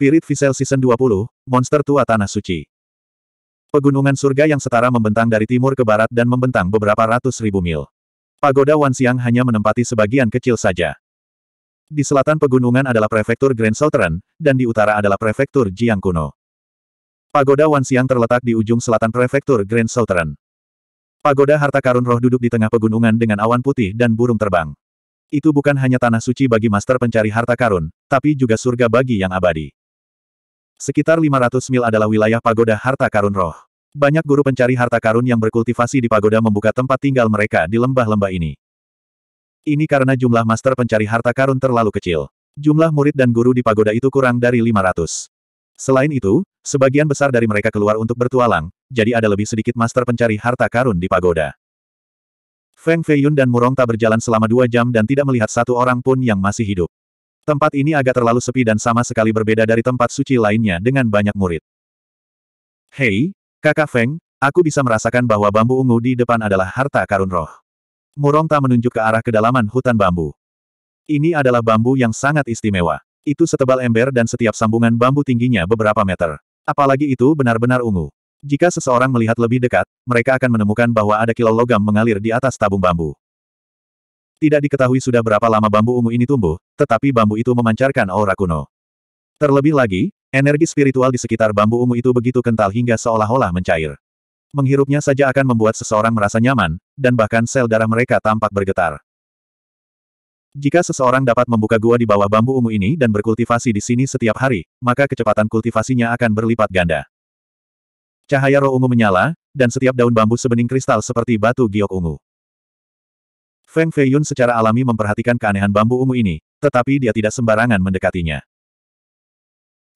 Spirit Visel Season 20, Monster Tua Tanah Suci. Pegunungan surga yang setara membentang dari timur ke barat dan membentang beberapa ratus ribu mil. Pagoda Wanxiang hanya menempati sebagian kecil saja. Di selatan pegunungan adalah prefektur Grand Southern, dan di utara adalah prefektur Jiang kuno. Pagoda Wanxiang terletak di ujung selatan prefektur Grand Southern. Pagoda harta karun roh duduk di tengah pegunungan dengan awan putih dan burung terbang. Itu bukan hanya tanah suci bagi master pencari harta karun, tapi juga surga bagi yang abadi. Sekitar 500 mil adalah wilayah pagoda harta karun roh. Banyak guru pencari harta karun yang berkultivasi di pagoda membuka tempat tinggal mereka di lembah-lembah ini. Ini karena jumlah master pencari harta karun terlalu kecil. Jumlah murid dan guru di pagoda itu kurang dari 500. Selain itu, sebagian besar dari mereka keluar untuk bertualang, jadi ada lebih sedikit master pencari harta karun di pagoda. Feng Feiyun dan Murong tak berjalan selama dua jam dan tidak melihat satu orang pun yang masih hidup. Tempat ini agak terlalu sepi dan sama sekali berbeda dari tempat suci lainnya dengan banyak murid. Hei, kakak Feng, aku bisa merasakan bahwa bambu ungu di depan adalah harta karun roh. Murong tak menunjuk ke arah kedalaman hutan bambu. Ini adalah bambu yang sangat istimewa. Itu setebal ember dan setiap sambungan bambu tingginya beberapa meter. Apalagi itu benar-benar ungu. Jika seseorang melihat lebih dekat, mereka akan menemukan bahwa ada kilau logam mengalir di atas tabung bambu. Tidak diketahui sudah berapa lama bambu ungu ini tumbuh, tetapi bambu itu memancarkan aura kuno. Terlebih lagi, energi spiritual di sekitar bambu ungu itu begitu kental hingga seolah-olah mencair. Menghirupnya saja akan membuat seseorang merasa nyaman, dan bahkan sel darah mereka tampak bergetar. Jika seseorang dapat membuka gua di bawah bambu ungu ini dan berkultivasi di sini setiap hari, maka kecepatan kultivasinya akan berlipat ganda. Cahaya roh ungu menyala, dan setiap daun bambu sebening kristal seperti batu giok ungu. Feng Feiyun secara alami memperhatikan keanehan bambu ungu ini, tetapi dia tidak sembarangan mendekatinya.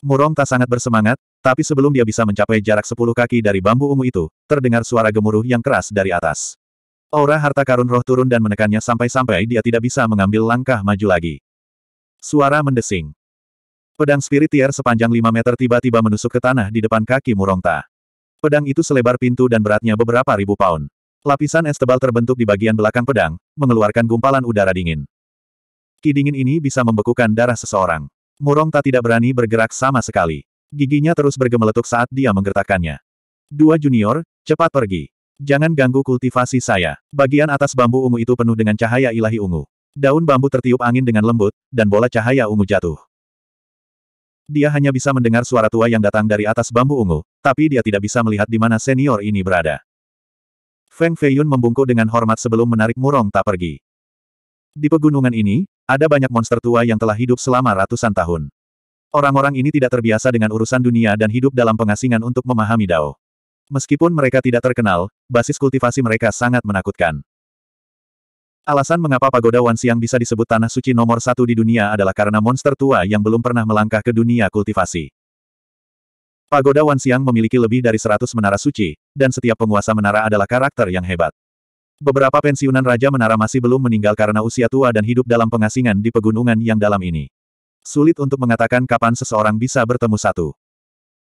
Murong tak sangat bersemangat, tapi sebelum dia bisa mencapai jarak sepuluh kaki dari bambu ungu itu, terdengar suara gemuruh yang keras dari atas. Aura harta karun roh turun dan menekannya sampai-sampai dia tidak bisa mengambil langkah maju lagi. Suara mendesing. Pedang spiritier sepanjang 5 meter tiba-tiba menusuk ke tanah di depan kaki Murong Ta. Pedang itu selebar pintu dan beratnya beberapa ribu pound. Lapisan es tebal terbentuk di bagian belakang pedang, mengeluarkan gumpalan udara dingin. Ki dingin ini bisa membekukan darah seseorang. Murong tak tidak berani bergerak sama sekali. Giginya terus bergemeletuk saat dia menggertakkannya. Dua junior, cepat pergi. Jangan ganggu kultivasi saya. Bagian atas bambu ungu itu penuh dengan cahaya ilahi ungu. Daun bambu tertiup angin dengan lembut, dan bola cahaya ungu jatuh. Dia hanya bisa mendengar suara tua yang datang dari atas bambu ungu, tapi dia tidak bisa melihat di mana senior ini berada. Feng Feiyun membungkuk dengan hormat sebelum menarik murong tak pergi. Di pegunungan ini, ada banyak monster tua yang telah hidup selama ratusan tahun. Orang-orang ini tidak terbiasa dengan urusan dunia dan hidup dalam pengasingan untuk memahami Dao. Meskipun mereka tidak terkenal, basis kultivasi mereka sangat menakutkan. Alasan mengapa pagoda Wansiang bisa disebut tanah suci nomor satu di dunia adalah karena monster tua yang belum pernah melangkah ke dunia kultivasi. Pagoda Wanxiang memiliki lebih dari seratus menara suci, dan setiap penguasa menara adalah karakter yang hebat. Beberapa pensiunan Raja Menara masih belum meninggal karena usia tua dan hidup dalam pengasingan di pegunungan yang dalam ini. Sulit untuk mengatakan kapan seseorang bisa bertemu satu.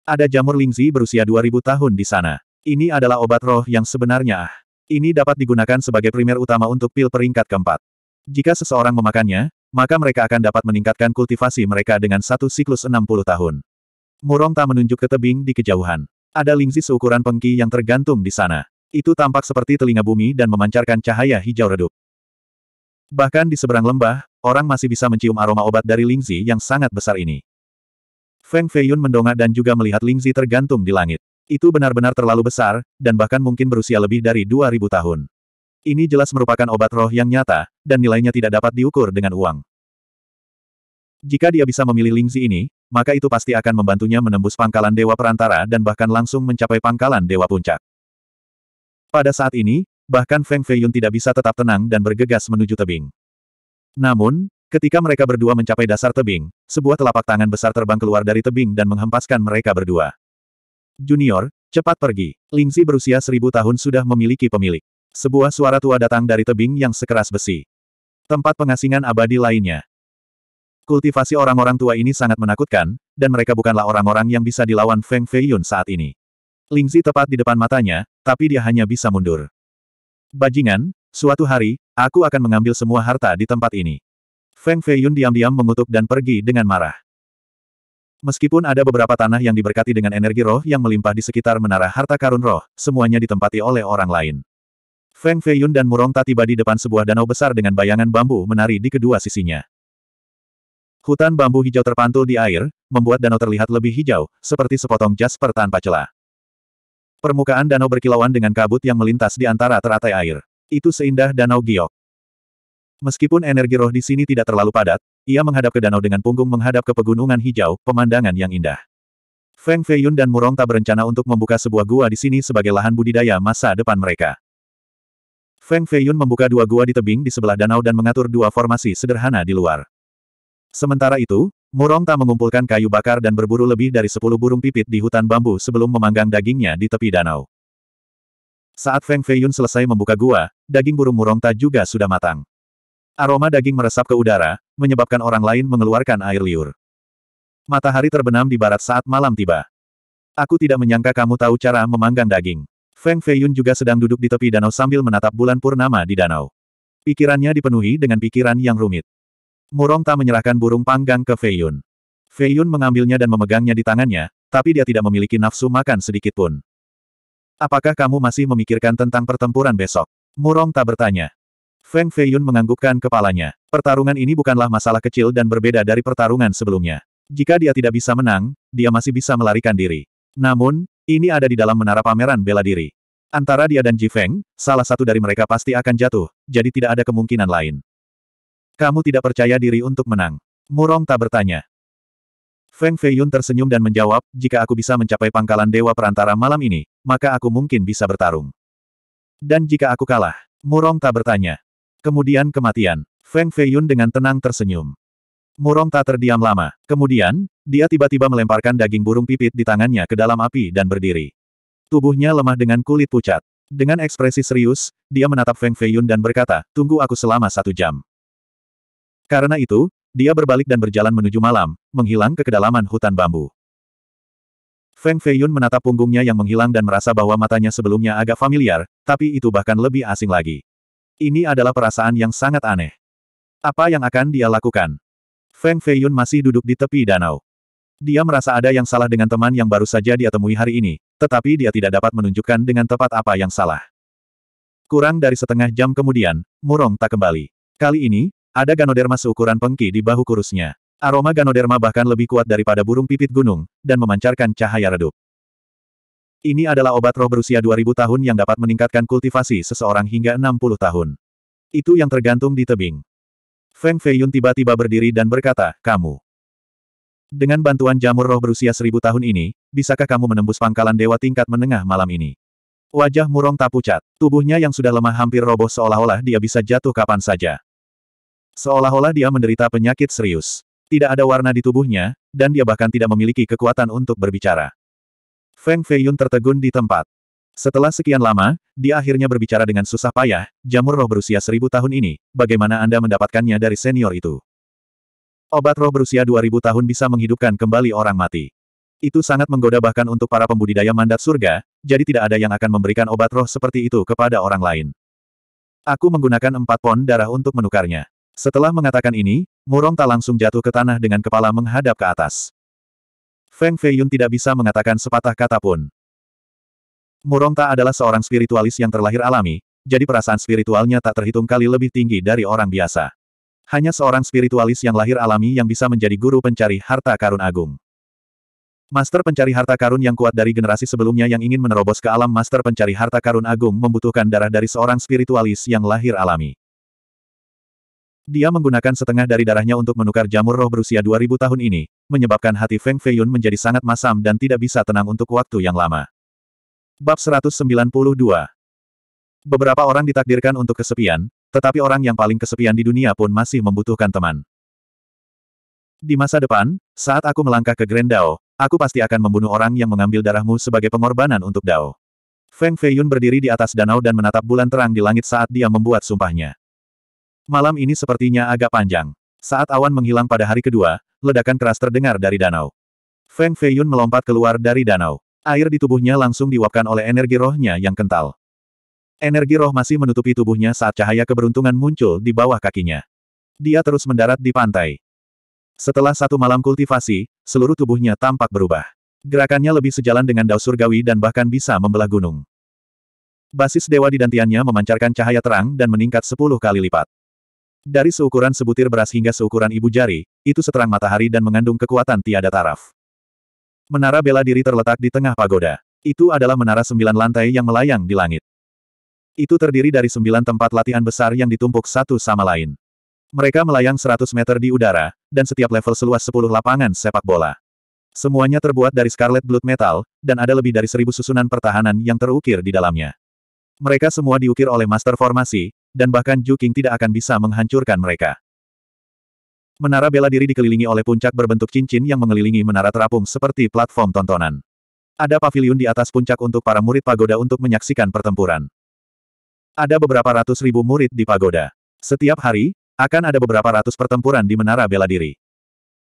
Ada jamur lingzi berusia 2000 tahun di sana. Ini adalah obat roh yang sebenarnya ah. Ini dapat digunakan sebagai primer utama untuk pil peringkat keempat. Jika seseorang memakannya, maka mereka akan dapat meningkatkan kultivasi mereka dengan satu siklus 60 tahun. Murong tak menunjuk ke tebing di kejauhan. Ada lingzi seukuran pengki yang tergantung di sana. Itu tampak seperti telinga bumi dan memancarkan cahaya hijau redup. Bahkan di seberang lembah, orang masih bisa mencium aroma obat dari lingzi yang sangat besar ini. Feng Feiyun mendongak dan juga melihat lingzi tergantung di langit. Itu benar-benar terlalu besar, dan bahkan mungkin berusia lebih dari 2000 tahun. Ini jelas merupakan obat roh yang nyata, dan nilainya tidak dapat diukur dengan uang. Jika dia bisa memilih lingzi ini, maka itu pasti akan membantunya menembus pangkalan Dewa Perantara dan bahkan langsung mencapai pangkalan Dewa Puncak. Pada saat ini, bahkan Feng Feiyun tidak bisa tetap tenang dan bergegas menuju tebing. Namun, ketika mereka berdua mencapai dasar tebing, sebuah telapak tangan besar terbang keluar dari tebing dan menghempaskan mereka berdua. Junior, cepat pergi. Lingzi berusia seribu tahun sudah memiliki pemilik. Sebuah suara tua datang dari tebing yang sekeras besi. Tempat pengasingan abadi lainnya. Kultivasi orang-orang tua ini sangat menakutkan, dan mereka bukanlah orang-orang yang bisa dilawan Feng Feiyun saat ini. Lingzi tepat di depan matanya, tapi dia hanya bisa mundur. Bajingan, suatu hari, aku akan mengambil semua harta di tempat ini. Feng Feiyun diam-diam mengutuk dan pergi dengan marah. Meskipun ada beberapa tanah yang diberkati dengan energi roh yang melimpah di sekitar menara harta karun roh, semuanya ditempati oleh orang lain. Feng Feiyun dan Murong tiba di depan sebuah danau besar dengan bayangan bambu menari di kedua sisinya. Hutan bambu hijau terpantul di air, membuat danau terlihat lebih hijau, seperti sepotong jas tanpa celah. Permukaan danau berkilauan dengan kabut yang melintas di antara teratai air. Itu seindah danau giok. Meskipun energi roh di sini tidak terlalu padat, ia menghadap ke danau dengan punggung menghadap ke pegunungan hijau, pemandangan yang indah. Feng Feiyun dan Murong tak berencana untuk membuka sebuah gua di sini sebagai lahan budidaya masa depan mereka. Feng Feiyun membuka dua gua di tebing di sebelah danau dan mengatur dua formasi sederhana di luar. Sementara itu, Murong tak mengumpulkan kayu bakar dan berburu lebih dari sepuluh burung pipit di hutan bambu sebelum memanggang dagingnya di tepi danau. Saat Feng Feiyun selesai membuka gua, daging burung murong tak juga sudah matang. Aroma daging meresap ke udara, menyebabkan orang lain mengeluarkan air liur. Matahari terbenam di barat saat malam tiba. Aku tidak menyangka kamu tahu cara memanggang daging. Feng Feiyun juga sedang duduk di tepi danau sambil menatap bulan purnama di danau. Pikirannya dipenuhi dengan pikiran yang rumit. Murong Ta menyerahkan burung panggang ke Fei Yun. Fei Yun mengambilnya dan memegangnya di tangannya, tapi dia tidak memiliki nafsu makan sedikit pun. Apakah kamu masih memikirkan tentang pertempuran besok? Murong Ta bertanya. Feng Fei Yun menganggukkan kepalanya. Pertarungan ini bukanlah masalah kecil dan berbeda dari pertarungan sebelumnya. Jika dia tidak bisa menang, dia masih bisa melarikan diri. Namun, ini ada di dalam menara pameran bela diri. Antara dia dan Ji Feng, salah satu dari mereka pasti akan jatuh, jadi tidak ada kemungkinan lain. Kamu tidak percaya diri untuk menang. Murong tak bertanya. Feng Feiyun tersenyum dan menjawab, jika aku bisa mencapai pangkalan Dewa Perantara malam ini, maka aku mungkin bisa bertarung. Dan jika aku kalah, Murong tak bertanya. Kemudian kematian, Feng Feiyun dengan tenang tersenyum. Murong tak terdiam lama. Kemudian, dia tiba-tiba melemparkan daging burung pipit di tangannya ke dalam api dan berdiri. Tubuhnya lemah dengan kulit pucat. Dengan ekspresi serius, dia menatap Feng Feiyun dan berkata, tunggu aku selama satu jam. Karena itu, dia berbalik dan berjalan menuju malam, menghilang ke kedalaman hutan bambu. Feng Feiyun menatap punggungnya yang menghilang dan merasa bahwa matanya sebelumnya agak familiar, tapi itu bahkan lebih asing lagi. Ini adalah perasaan yang sangat aneh. Apa yang akan dia lakukan? Feng Feiyun masih duduk di tepi danau. Dia merasa ada yang salah dengan teman yang baru saja dia temui hari ini, tetapi dia tidak dapat menunjukkan dengan tepat apa yang salah. Kurang dari setengah jam kemudian, Murong tak kembali. Kali ini, ada ganoderma seukuran pengki di bahu kurusnya. Aroma ganoderma bahkan lebih kuat daripada burung pipit gunung, dan memancarkan cahaya redup. Ini adalah obat roh berusia 2000 tahun yang dapat meningkatkan kultivasi seseorang hingga 60 tahun. Itu yang tergantung di tebing. Feng Feiyun tiba-tiba berdiri dan berkata, kamu. Dengan bantuan jamur roh berusia seribu tahun ini, bisakah kamu menembus pangkalan dewa tingkat menengah malam ini? Wajah murong tak pucat, tubuhnya yang sudah lemah hampir roboh seolah-olah dia bisa jatuh kapan saja. Seolah-olah dia menderita penyakit serius. Tidak ada warna di tubuhnya, dan dia bahkan tidak memiliki kekuatan untuk berbicara. Feng Feiyun tertegun di tempat. Setelah sekian lama, dia akhirnya berbicara dengan susah payah, jamur roh berusia seribu tahun ini, bagaimana Anda mendapatkannya dari senior itu? Obat roh berusia dua ribu tahun bisa menghidupkan kembali orang mati. Itu sangat menggoda bahkan untuk para pembudidaya mandat surga, jadi tidak ada yang akan memberikan obat roh seperti itu kepada orang lain. Aku menggunakan empat pon darah untuk menukarnya. Setelah mengatakan ini, Murong tak langsung jatuh ke tanah dengan kepala menghadap ke atas. Feng Feiyun tidak bisa mengatakan sepatah kata pun. Murong tak adalah seorang spiritualis yang terlahir alami, jadi perasaan spiritualnya tak terhitung kali lebih tinggi dari orang biasa. Hanya seorang spiritualis yang lahir alami yang bisa menjadi guru pencari harta karun agung. Master pencari harta karun yang kuat dari generasi sebelumnya yang ingin menerobos ke alam master pencari harta karun agung membutuhkan darah dari seorang spiritualis yang lahir alami. Dia menggunakan setengah dari darahnya untuk menukar jamur roh berusia 2000 tahun ini, menyebabkan hati Feng Feiyun menjadi sangat masam dan tidak bisa tenang untuk waktu yang lama. Bab 192 Beberapa orang ditakdirkan untuk kesepian, tetapi orang yang paling kesepian di dunia pun masih membutuhkan teman. Di masa depan, saat aku melangkah ke Grand Dao, aku pasti akan membunuh orang yang mengambil darahmu sebagai pengorbanan untuk Dao. Feng Feiyun berdiri di atas danau dan menatap bulan terang di langit saat dia membuat sumpahnya. Malam ini sepertinya agak panjang. Saat awan menghilang pada hari kedua, ledakan keras terdengar dari danau. Feng Feiyun melompat keluar dari danau. Air di tubuhnya langsung diwapkan oleh energi rohnya yang kental. Energi roh masih menutupi tubuhnya saat cahaya keberuntungan muncul di bawah kakinya. Dia terus mendarat di pantai. Setelah satu malam kultivasi, seluruh tubuhnya tampak berubah. Gerakannya lebih sejalan dengan dao surgawi dan bahkan bisa membelah gunung. Basis dewa di dantiannya memancarkan cahaya terang dan meningkat 10 kali lipat. Dari seukuran sebutir beras hingga seukuran ibu jari, itu seterang matahari dan mengandung kekuatan tiada taraf. Menara bela diri terletak di tengah pagoda. Itu adalah menara sembilan lantai yang melayang di langit. Itu terdiri dari sembilan tempat latihan besar yang ditumpuk satu sama lain. Mereka melayang 100 meter di udara, dan setiap level seluas 10 lapangan sepak bola. Semuanya terbuat dari scarlet blood metal, dan ada lebih dari seribu susunan pertahanan yang terukir di dalamnya. Mereka semua diukir oleh master formasi, dan bahkan juking tidak akan bisa menghancurkan mereka. Menara bela diri dikelilingi oleh puncak berbentuk cincin yang mengelilingi menara terapung seperti platform tontonan. Ada paviliun di atas puncak untuk para murid pagoda untuk menyaksikan pertempuran. Ada beberapa ratus ribu murid di pagoda. Setiap hari, akan ada beberapa ratus pertempuran di menara bela diri.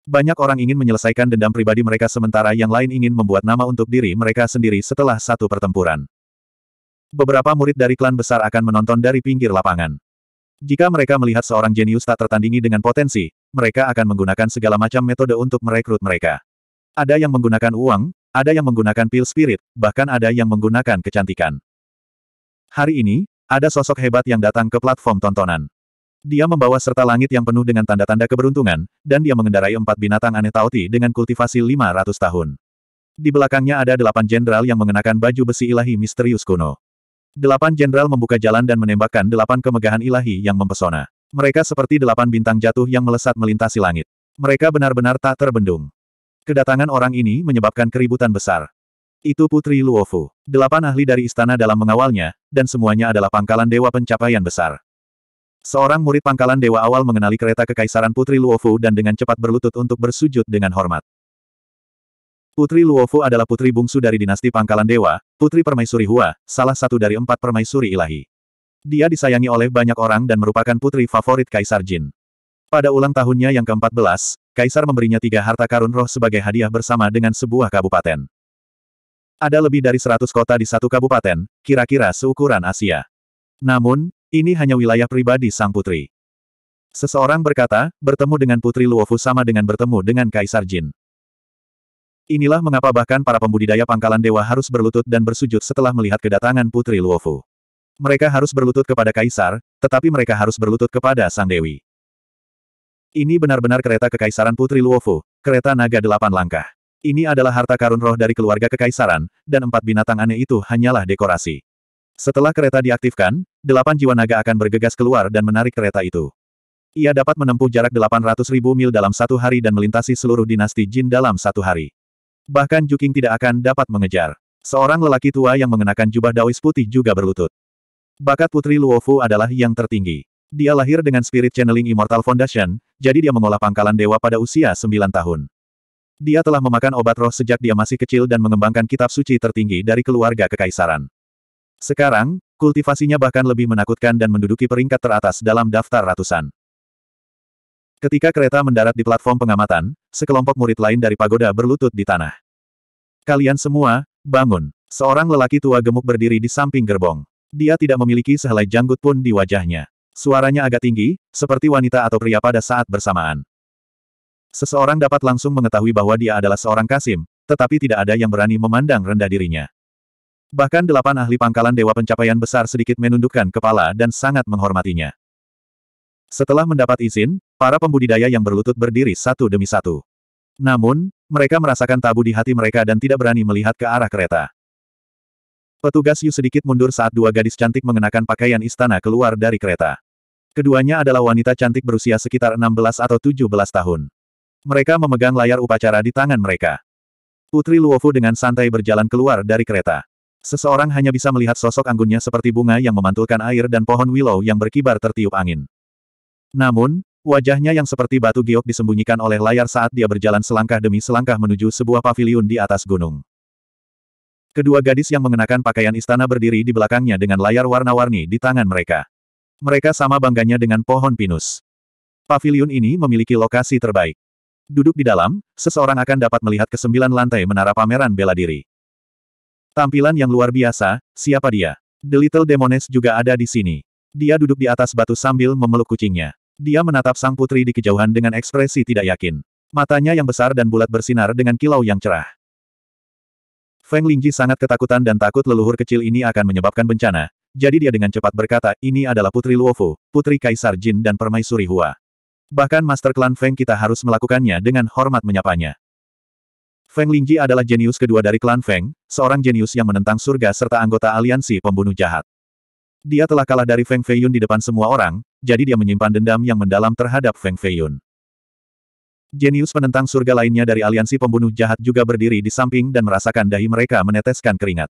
Banyak orang ingin menyelesaikan dendam pribadi mereka sementara yang lain ingin membuat nama untuk diri mereka sendiri setelah satu pertempuran. Beberapa murid dari klan besar akan menonton dari pinggir lapangan. Jika mereka melihat seorang jenius tak tertandingi dengan potensi, mereka akan menggunakan segala macam metode untuk merekrut mereka. Ada yang menggunakan uang, ada yang menggunakan pil spirit, bahkan ada yang menggunakan kecantikan. Hari ini, ada sosok hebat yang datang ke platform tontonan. Dia membawa serta langit yang penuh dengan tanda-tanda keberuntungan, dan dia mengendarai empat binatang aneh tauti dengan kultivasi 500 tahun. Di belakangnya ada delapan jenderal yang mengenakan baju besi ilahi misterius kuno. Delapan jenderal membuka jalan dan menembakkan delapan kemegahan ilahi yang mempesona. Mereka seperti delapan bintang jatuh yang melesat melintasi langit. Mereka benar-benar tak terbendung. Kedatangan orang ini menyebabkan keributan besar. Itu Putri Luofu. Delapan ahli dari istana dalam mengawalnya, dan semuanya adalah pangkalan dewa pencapaian besar. Seorang murid pangkalan dewa awal mengenali kereta kekaisaran Putri Luofu dan dengan cepat berlutut untuk bersujud dengan hormat. Putri Luofu adalah putri bungsu dari dinasti Pangkalan Dewa, putri permaisuri Hua, salah satu dari empat permaisuri ilahi. Dia disayangi oleh banyak orang dan merupakan putri favorit Kaisar Jin. Pada ulang tahunnya yang ke-14, Kaisar memberinya tiga harta karun roh sebagai hadiah bersama dengan sebuah kabupaten. Ada lebih dari seratus kota di satu kabupaten, kira-kira seukuran Asia. Namun, ini hanya wilayah pribadi sang putri. Seseorang berkata, bertemu dengan Putri Luofu sama dengan bertemu dengan Kaisar Jin. Inilah mengapa bahkan para pembudidaya pangkalan dewa harus berlutut dan bersujud setelah melihat kedatangan Putri Luofu. Mereka harus berlutut kepada kaisar, tetapi mereka harus berlutut kepada sang dewi. Ini benar-benar kereta kekaisaran Putri Luofu, kereta naga delapan langkah. Ini adalah harta karun roh dari keluarga kekaisaran, dan empat binatang aneh itu hanyalah dekorasi. Setelah kereta diaktifkan, delapan jiwa naga akan bergegas keluar dan menarik kereta itu. Ia dapat menempuh jarak ribu mil dalam satu hari dan melintasi seluruh dinasti Jin dalam satu hari. Bahkan Juking tidak akan dapat mengejar. Seorang lelaki tua yang mengenakan jubah daois putih juga berlutut. Bakat putri Luofu adalah yang tertinggi. Dia lahir dengan spirit channeling Immortal Foundation, jadi dia mengolah pangkalan dewa pada usia 9 tahun. Dia telah memakan obat roh sejak dia masih kecil dan mengembangkan kitab suci tertinggi dari keluarga kekaisaran. Sekarang, kultivasinya bahkan lebih menakutkan dan menduduki peringkat teratas dalam daftar ratusan. Ketika kereta mendarat di platform pengamatan, sekelompok murid lain dari pagoda berlutut di tanah. Kalian semua, bangun. Seorang lelaki tua gemuk berdiri di samping gerbong. Dia tidak memiliki sehelai janggut pun di wajahnya. Suaranya agak tinggi, seperti wanita atau pria pada saat bersamaan. Seseorang dapat langsung mengetahui bahwa dia adalah seorang Kasim, tetapi tidak ada yang berani memandang rendah dirinya. Bahkan delapan ahli pangkalan Dewa Pencapaian Besar sedikit menundukkan kepala dan sangat menghormatinya. Setelah mendapat izin, Para pembudidaya yang berlutut berdiri satu demi satu. Namun, mereka merasakan tabu di hati mereka dan tidak berani melihat ke arah kereta. Petugas Yu sedikit mundur saat dua gadis cantik mengenakan pakaian istana keluar dari kereta. Keduanya adalah wanita cantik berusia sekitar 16 atau 17 tahun. Mereka memegang layar upacara di tangan mereka. Putri Luofu dengan santai berjalan keluar dari kereta. Seseorang hanya bisa melihat sosok anggunnya seperti bunga yang memantulkan air dan pohon willow yang berkibar tertiup angin. Namun, Wajahnya yang seperti batu giok disembunyikan oleh layar saat dia berjalan selangkah demi selangkah menuju sebuah paviliun di atas gunung. Kedua gadis yang mengenakan pakaian istana berdiri di belakangnya dengan layar warna-warni di tangan mereka. Mereka sama bangganya dengan pohon pinus. Paviliun ini memiliki lokasi terbaik. Duduk di dalam, seseorang akan dapat melihat ke sembilan lantai menara pameran bela diri. Tampilan yang luar biasa, siapa dia? The Little Demoness juga ada di sini. Dia duduk di atas batu sambil memeluk kucingnya. Dia menatap sang putri di kejauhan dengan ekspresi tidak yakin. Matanya yang besar dan bulat bersinar dengan kilau yang cerah. Feng Lingji sangat ketakutan dan takut leluhur kecil ini akan menyebabkan bencana, jadi dia dengan cepat berkata, ini adalah Putri Luofu, Putri Kaisar Jin dan Permaisuri Hua. Bahkan Master Klan Feng kita harus melakukannya dengan hormat menyapanya. Feng Lingji adalah jenius kedua dari klan Feng, seorang jenius yang menentang surga serta anggota aliansi pembunuh jahat. Dia telah kalah dari Feng Feiyun di depan semua orang, jadi dia menyimpan dendam yang mendalam terhadap Feng Feiyun. Jenius penentang surga lainnya dari aliansi pembunuh jahat juga berdiri di samping dan merasakan dahi mereka meneteskan keringat.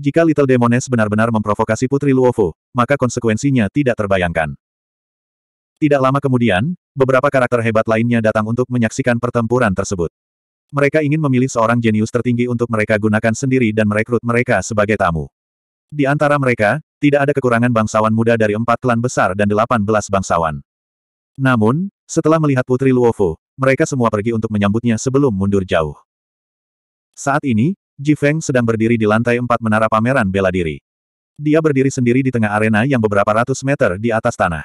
Jika Little Demones benar-benar memprovokasi Putri Luofu, maka konsekuensinya tidak terbayangkan. Tidak lama kemudian, beberapa karakter hebat lainnya datang untuk menyaksikan pertempuran tersebut. Mereka ingin memilih seorang jenius tertinggi untuk mereka gunakan sendiri dan merekrut mereka sebagai tamu. Di antara mereka, tidak ada kekurangan bangsawan muda dari empat klan besar dan delapan belas bangsawan. Namun, setelah melihat Putri Luofu, mereka semua pergi untuk menyambutnya sebelum mundur jauh. Saat ini, Ji Feng sedang berdiri di lantai empat menara pameran bela diri. Dia berdiri sendiri di tengah arena yang beberapa ratus meter di atas tanah.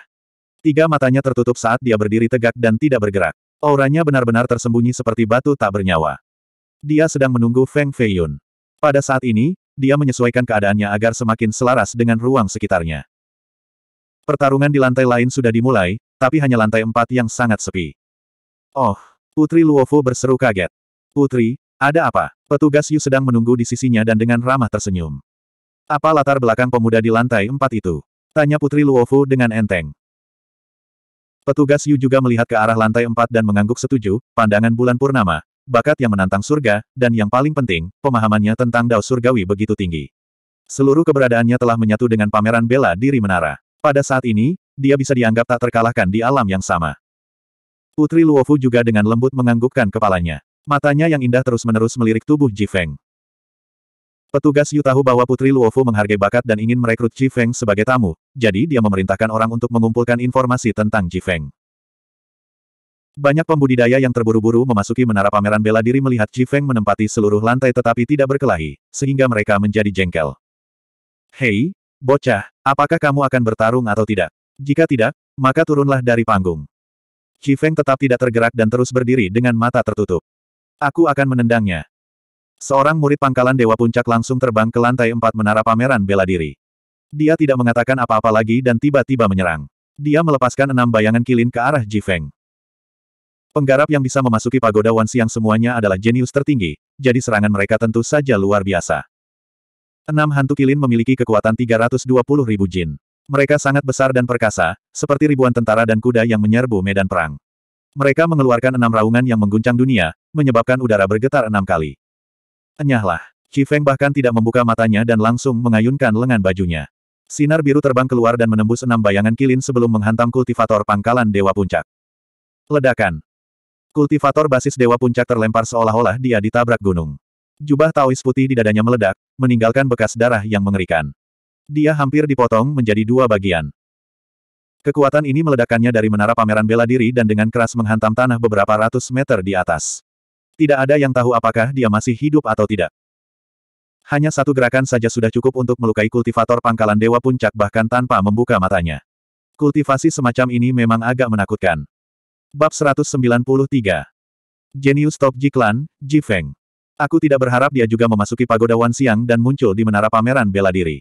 Tiga matanya tertutup saat dia berdiri tegak dan tidak bergerak. Auranya benar-benar tersembunyi seperti batu tak bernyawa. Dia sedang menunggu Feng Feiyun. Pada saat ini, dia menyesuaikan keadaannya agar semakin selaras dengan ruang sekitarnya. Pertarungan di lantai lain sudah dimulai, tapi hanya lantai empat yang sangat sepi. Oh, Putri Luofu berseru kaget. Putri, ada apa? Petugas Yu sedang menunggu di sisinya dan dengan ramah tersenyum. Apa latar belakang pemuda di lantai empat itu? Tanya Putri Luofu dengan enteng. Petugas Yu juga melihat ke arah lantai empat dan mengangguk setuju, pandangan bulan purnama, bakat yang menantang surga, dan yang paling penting, pemahamannya tentang dao surgawi begitu tinggi. Seluruh keberadaannya telah menyatu dengan pameran bela diri menara. Pada saat ini, dia bisa dianggap tak terkalahkan di alam yang sama. Putri Luofu juga dengan lembut menganggukkan kepalanya. Matanya yang indah terus-menerus melirik tubuh Ji Feng Petugas Yu tahu bahwa Putri Luofu menghargai bakat dan ingin merekrut Ji Feng sebagai tamu, jadi dia memerintahkan orang untuk mengumpulkan informasi tentang Ji Feng banyak pembudidaya yang terburu-buru memasuki menara pameran bela diri melihat Ji Feng menempati seluruh lantai tetapi tidak berkelahi, sehingga mereka menjadi jengkel. Hei, bocah, apakah kamu akan bertarung atau tidak? Jika tidak, maka turunlah dari panggung. Ji Feng tetap tidak tergerak dan terus berdiri dengan mata tertutup. Aku akan menendangnya. Seorang murid pangkalan Dewa Puncak langsung terbang ke lantai empat menara pameran bela diri. Dia tidak mengatakan apa-apa lagi dan tiba-tiba menyerang. Dia melepaskan enam bayangan kilin ke arah Ji Feng. Penggarap yang bisa memasuki pagoda yang semuanya adalah jenius tertinggi, jadi serangan mereka tentu saja luar biasa. Enam hantu kilin memiliki kekuatan 320 ribu jin. Mereka sangat besar dan perkasa, seperti ribuan tentara dan kuda yang menyerbu medan perang. Mereka mengeluarkan enam raungan yang mengguncang dunia, menyebabkan udara bergetar enam kali. Enyahlah. Qi Feng bahkan tidak membuka matanya dan langsung mengayunkan lengan bajunya. Sinar biru terbang keluar dan menembus enam bayangan kilin sebelum menghantam kultivator pangkalan Dewa Puncak. Ledakan. Kultivator basis Dewa Puncak terlempar seolah-olah dia ditabrak gunung. Jubah Taois putih di dadanya meledak, meninggalkan bekas darah yang mengerikan. Dia hampir dipotong menjadi dua bagian. Kekuatan ini meledakannya dari menara pameran bela diri dan dengan keras menghantam tanah beberapa ratus meter di atas. Tidak ada yang tahu apakah dia masih hidup atau tidak. Hanya satu gerakan saja sudah cukup untuk melukai kultivator pangkalan Dewa Puncak bahkan tanpa membuka matanya. Kultivasi semacam ini memang agak menakutkan. Bab 193. Genius Top Jiklan, Clan, Ji Feng. Aku tidak berharap dia juga memasuki pagoda Wan Siang dan muncul di menara pameran bela diri.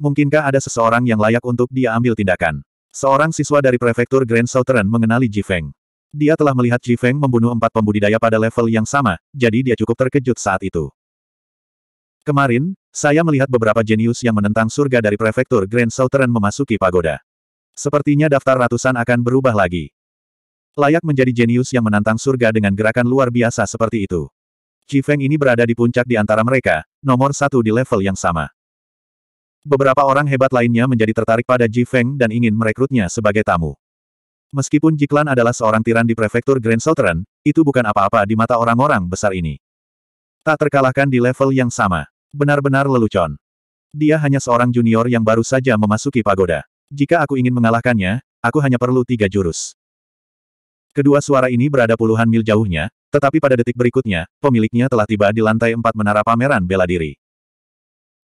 Mungkinkah ada seseorang yang layak untuk dia ambil tindakan? Seorang siswa dari prefektur Grand Southern mengenali Ji Feng. Dia telah melihat Ji Feng membunuh empat pembudidaya pada level yang sama, jadi dia cukup terkejut saat itu. Kemarin, saya melihat beberapa jenius yang menentang surga dari prefektur Grand Southern memasuki pagoda. Sepertinya daftar ratusan akan berubah lagi. Layak menjadi jenius yang menantang surga dengan gerakan luar biasa seperti itu. Feng ini berada di puncak di antara mereka, nomor satu di level yang sama. Beberapa orang hebat lainnya menjadi tertarik pada Ji Feng dan ingin merekrutnya sebagai tamu. Meskipun Jiklan adalah seorang tiran di prefektur Grand Southern, itu bukan apa-apa di mata orang-orang besar ini. Tak terkalahkan di level yang sama. Benar-benar lelucon. Dia hanya seorang junior yang baru saja memasuki pagoda. Jika aku ingin mengalahkannya, aku hanya perlu tiga jurus. Kedua suara ini berada puluhan mil jauhnya, tetapi pada detik berikutnya, pemiliknya telah tiba di lantai empat menara pameran bela diri.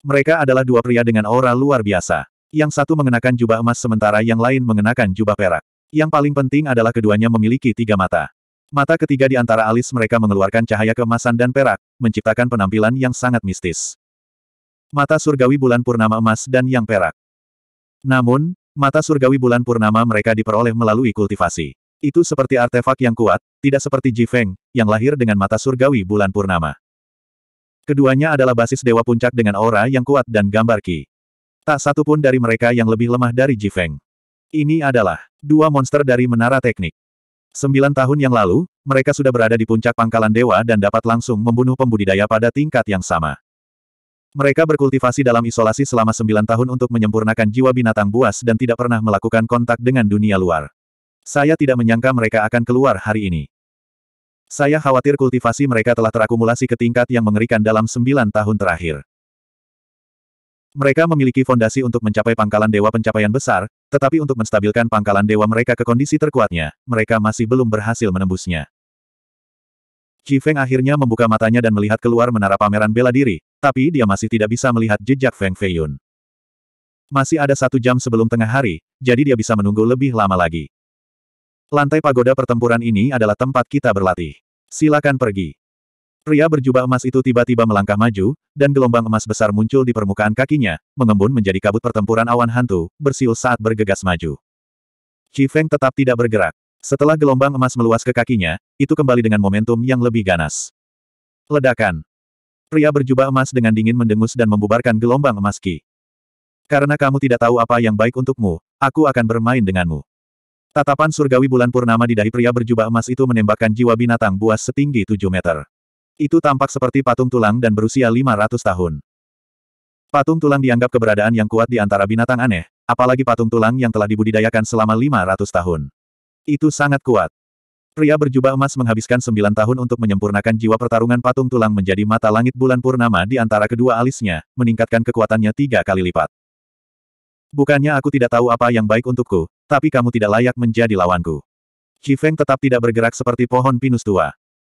Mereka adalah dua pria dengan aura luar biasa. Yang satu mengenakan jubah emas sementara yang lain mengenakan jubah perak. Yang paling penting adalah keduanya memiliki tiga mata. Mata ketiga di antara alis mereka mengeluarkan cahaya keemasan dan perak, menciptakan penampilan yang sangat mistis. Mata surgawi bulan purnama emas dan yang perak. Namun, mata surgawi bulan purnama mereka diperoleh melalui kultivasi. Itu seperti artefak yang kuat, tidak seperti Ji Feng, yang lahir dengan mata surgawi bulan purnama. Keduanya adalah basis dewa puncak dengan aura yang kuat dan gambar ki. Tak satu pun dari mereka yang lebih lemah dari Ji Feng. Ini adalah dua monster dari menara teknik. Sembilan tahun yang lalu, mereka sudah berada di puncak pangkalan dewa dan dapat langsung membunuh pembudidaya pada tingkat yang sama. Mereka berkultivasi dalam isolasi selama sembilan tahun untuk menyempurnakan jiwa binatang buas dan tidak pernah melakukan kontak dengan dunia luar. Saya tidak menyangka mereka akan keluar hari ini. Saya khawatir kultivasi mereka telah terakumulasi ke tingkat yang mengerikan dalam sembilan tahun terakhir. Mereka memiliki fondasi untuk mencapai pangkalan dewa pencapaian besar, tetapi untuk menstabilkan pangkalan dewa mereka ke kondisi terkuatnya, mereka masih belum berhasil menembusnya. Qi Feng akhirnya membuka matanya dan melihat keluar menara pameran bela diri, tapi dia masih tidak bisa melihat jejak Feng Feiyun. Masih ada satu jam sebelum tengah hari, jadi dia bisa menunggu lebih lama lagi. Lantai pagoda pertempuran ini adalah tempat kita berlatih. Silakan pergi. Pria berjubah emas itu tiba-tiba melangkah maju, dan gelombang emas besar muncul di permukaan kakinya, mengembun menjadi kabut pertempuran awan hantu, bersiul saat bergegas maju. Qi Feng tetap tidak bergerak. Setelah gelombang emas meluas ke kakinya, itu kembali dengan momentum yang lebih ganas. Ledakan. Pria berjubah emas dengan dingin mendengus dan membubarkan gelombang emas Qi. Karena kamu tidak tahu apa yang baik untukmu, aku akan bermain denganmu. Tatapan surgawi bulan purnama di dahi pria berjubah emas itu menembakkan jiwa binatang buas setinggi 7 meter. Itu tampak seperti patung tulang dan berusia 500 tahun. Patung tulang dianggap keberadaan yang kuat di antara binatang aneh, apalagi patung tulang yang telah dibudidayakan selama 500 tahun. Itu sangat kuat. Pria berjubah emas menghabiskan 9 tahun untuk menyempurnakan jiwa pertarungan patung tulang menjadi mata langit bulan purnama di antara kedua alisnya, meningkatkan kekuatannya tiga kali lipat. Bukannya aku tidak tahu apa yang baik untukku, tapi kamu tidak layak menjadi lawanku. Feng tetap tidak bergerak seperti pohon pinus tua.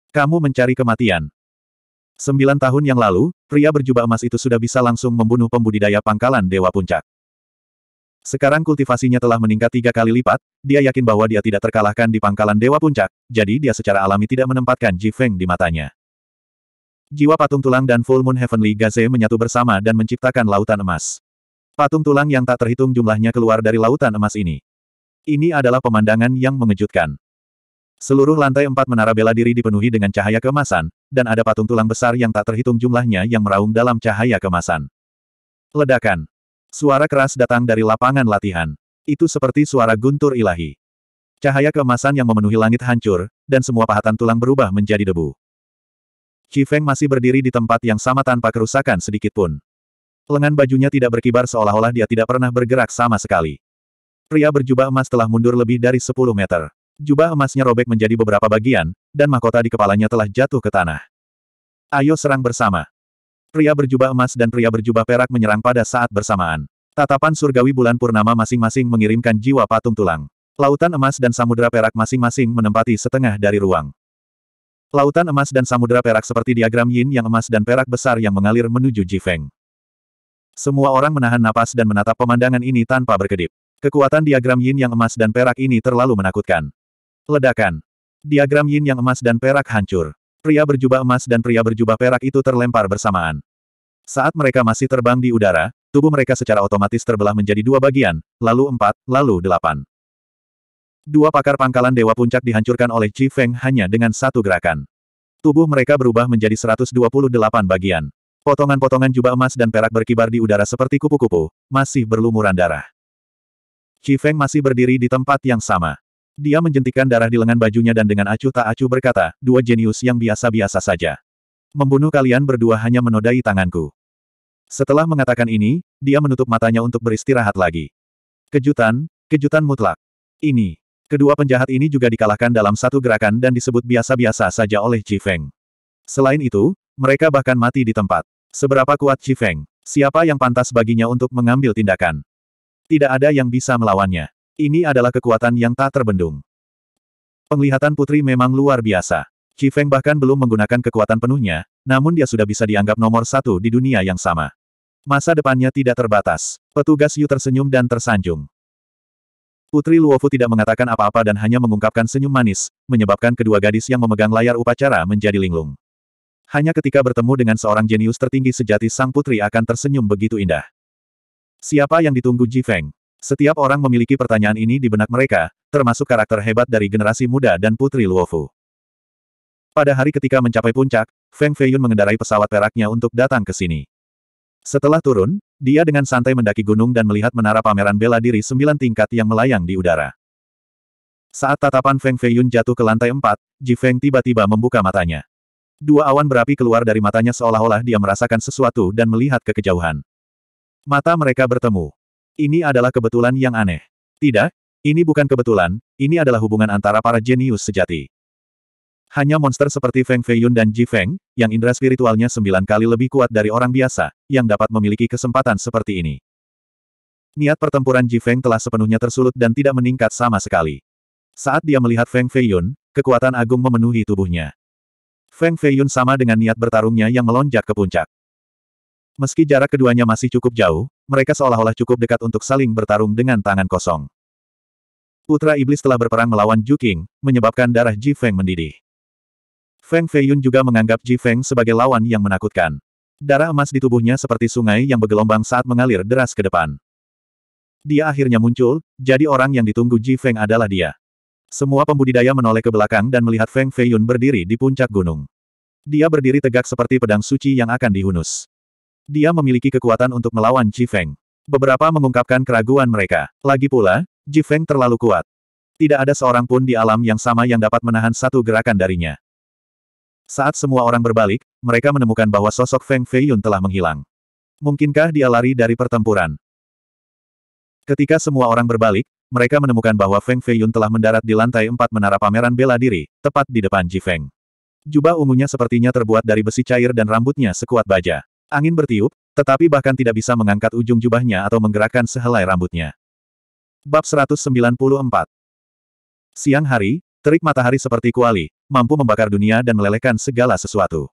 Kamu mencari kematian. Sembilan tahun yang lalu, pria berjubah emas itu sudah bisa langsung membunuh pembudidaya pangkalan Dewa Puncak. Sekarang kultivasinya telah meningkat tiga kali lipat, dia yakin bahwa dia tidak terkalahkan di pangkalan Dewa Puncak, jadi dia secara alami tidak menempatkan Feng di matanya. Jiwa patung tulang dan Full Moon Heavenly Gaze menyatu bersama dan menciptakan lautan emas. Patung tulang yang tak terhitung jumlahnya keluar dari lautan emas ini. Ini adalah pemandangan yang mengejutkan. Seluruh lantai empat menara bela diri dipenuhi dengan cahaya kemasan, dan ada patung tulang besar yang tak terhitung jumlahnya yang meraung dalam cahaya kemasan. Ledakan. Suara keras datang dari lapangan latihan. Itu seperti suara guntur ilahi. Cahaya kemasan yang memenuhi langit hancur, dan semua pahatan tulang berubah menjadi debu. Feng masih berdiri di tempat yang sama tanpa kerusakan sedikit pun. Lengan bajunya tidak berkibar seolah-olah dia tidak pernah bergerak sama sekali. Pria berjubah emas telah mundur lebih dari 10 meter. Jubah emasnya robek menjadi beberapa bagian, dan mahkota di kepalanya telah jatuh ke tanah. Ayo serang bersama. Pria berjubah emas dan pria berjubah perak menyerang pada saat bersamaan. Tatapan surgawi bulan purnama masing-masing mengirimkan jiwa patung tulang. Lautan emas dan samudera perak masing-masing menempati setengah dari ruang. Lautan emas dan samudera perak seperti diagram yin yang emas dan perak besar yang mengalir menuju Jifeng. Semua orang menahan napas dan menatap pemandangan ini tanpa berkedip. Kekuatan diagram yin yang emas dan perak ini terlalu menakutkan. Ledakan. Diagram yin yang emas dan perak hancur. Pria berjubah emas dan pria berjubah perak itu terlempar bersamaan. Saat mereka masih terbang di udara, tubuh mereka secara otomatis terbelah menjadi dua bagian, lalu empat, lalu delapan. Dua pakar pangkalan Dewa Puncak dihancurkan oleh Chi Feng hanya dengan satu gerakan. Tubuh mereka berubah menjadi 128 bagian. Potongan-potongan jubah emas dan perak berkibar di udara seperti kupu-kupu, masih berlumuran darah. Feng masih berdiri di tempat yang sama. Dia menjentikan darah di lengan bajunya dan dengan acuh tak acuh berkata, dua jenius yang biasa-biasa saja. Membunuh kalian berdua hanya menodai tanganku. Setelah mengatakan ini, dia menutup matanya untuk beristirahat lagi. Kejutan, kejutan mutlak. Ini. Kedua penjahat ini juga dikalahkan dalam satu gerakan dan disebut biasa-biasa saja oleh Feng. Selain itu, mereka bahkan mati di tempat. Seberapa kuat Feng? Siapa yang pantas baginya untuk mengambil tindakan? Tidak ada yang bisa melawannya. Ini adalah kekuatan yang tak terbendung. Penglihatan putri memang luar biasa. Qi Feng bahkan belum menggunakan kekuatan penuhnya, namun dia sudah bisa dianggap nomor satu di dunia yang sama. Masa depannya tidak terbatas. Petugas Yu tersenyum dan tersanjung. Putri Luofu tidak mengatakan apa-apa dan hanya mengungkapkan senyum manis, menyebabkan kedua gadis yang memegang layar upacara menjadi linglung. Hanya ketika bertemu dengan seorang jenius tertinggi sejati sang putri akan tersenyum begitu indah. Siapa yang ditunggu Ji Feng? Setiap orang memiliki pertanyaan ini di benak mereka, termasuk karakter hebat dari generasi muda dan Putri Luofu. Pada hari ketika mencapai puncak, Feng Feiyun mengendarai pesawat peraknya untuk datang ke sini. Setelah turun, dia dengan santai mendaki gunung dan melihat menara pameran bela diri sembilan tingkat yang melayang di udara. Saat tatapan Feng Feiyun jatuh ke lantai empat, Ji Feng tiba-tiba membuka matanya. Dua awan berapi keluar dari matanya seolah-olah dia merasakan sesuatu dan melihat ke kejauhan. Mata mereka bertemu. Ini adalah kebetulan yang aneh. Tidak, ini bukan kebetulan, ini adalah hubungan antara para jenius sejati. Hanya monster seperti Feng Feiyun dan Ji Feng, yang indera spiritualnya sembilan kali lebih kuat dari orang biasa, yang dapat memiliki kesempatan seperti ini. Niat pertempuran Ji Feng telah sepenuhnya tersulut dan tidak meningkat sama sekali. Saat dia melihat Feng Feiyun, kekuatan agung memenuhi tubuhnya. Feng Feiyun sama dengan niat bertarungnya yang melonjak ke puncak. Meski jarak keduanya masih cukup jauh, mereka seolah-olah cukup dekat untuk saling bertarung dengan tangan kosong. Putra Iblis telah berperang melawan Ju Qing, menyebabkan darah Ji Feng mendidih. Feng Feiyun juga menganggap Ji Feng sebagai lawan yang menakutkan. Darah emas di tubuhnya seperti sungai yang bergelombang saat mengalir deras ke depan. Dia akhirnya muncul, jadi orang yang ditunggu Ji Feng adalah dia. Semua pembudidaya menoleh ke belakang dan melihat Feng Feiyun berdiri di puncak gunung. Dia berdiri tegak seperti pedang suci yang akan dihunus. Dia memiliki kekuatan untuk melawan Ji Feng. Beberapa mengungkapkan keraguan mereka. Lagi pula, Ji Feng terlalu kuat. Tidak ada seorang pun di alam yang sama yang dapat menahan satu gerakan darinya. Saat semua orang berbalik, mereka menemukan bahwa sosok Feng Feiyun telah menghilang. Mungkinkah dia lari dari pertempuran? Ketika semua orang berbalik, mereka menemukan bahwa Feng Feiyun telah mendarat di lantai empat menara pameran bela diri, tepat di depan Ji Feng. Jubah ungunya sepertinya terbuat dari besi cair dan rambutnya sekuat baja. Angin bertiup, tetapi bahkan tidak bisa mengangkat ujung jubahnya atau menggerakkan sehelai rambutnya. Bab 194 Siang hari, terik matahari seperti kuali, mampu membakar dunia dan melelehkan segala sesuatu.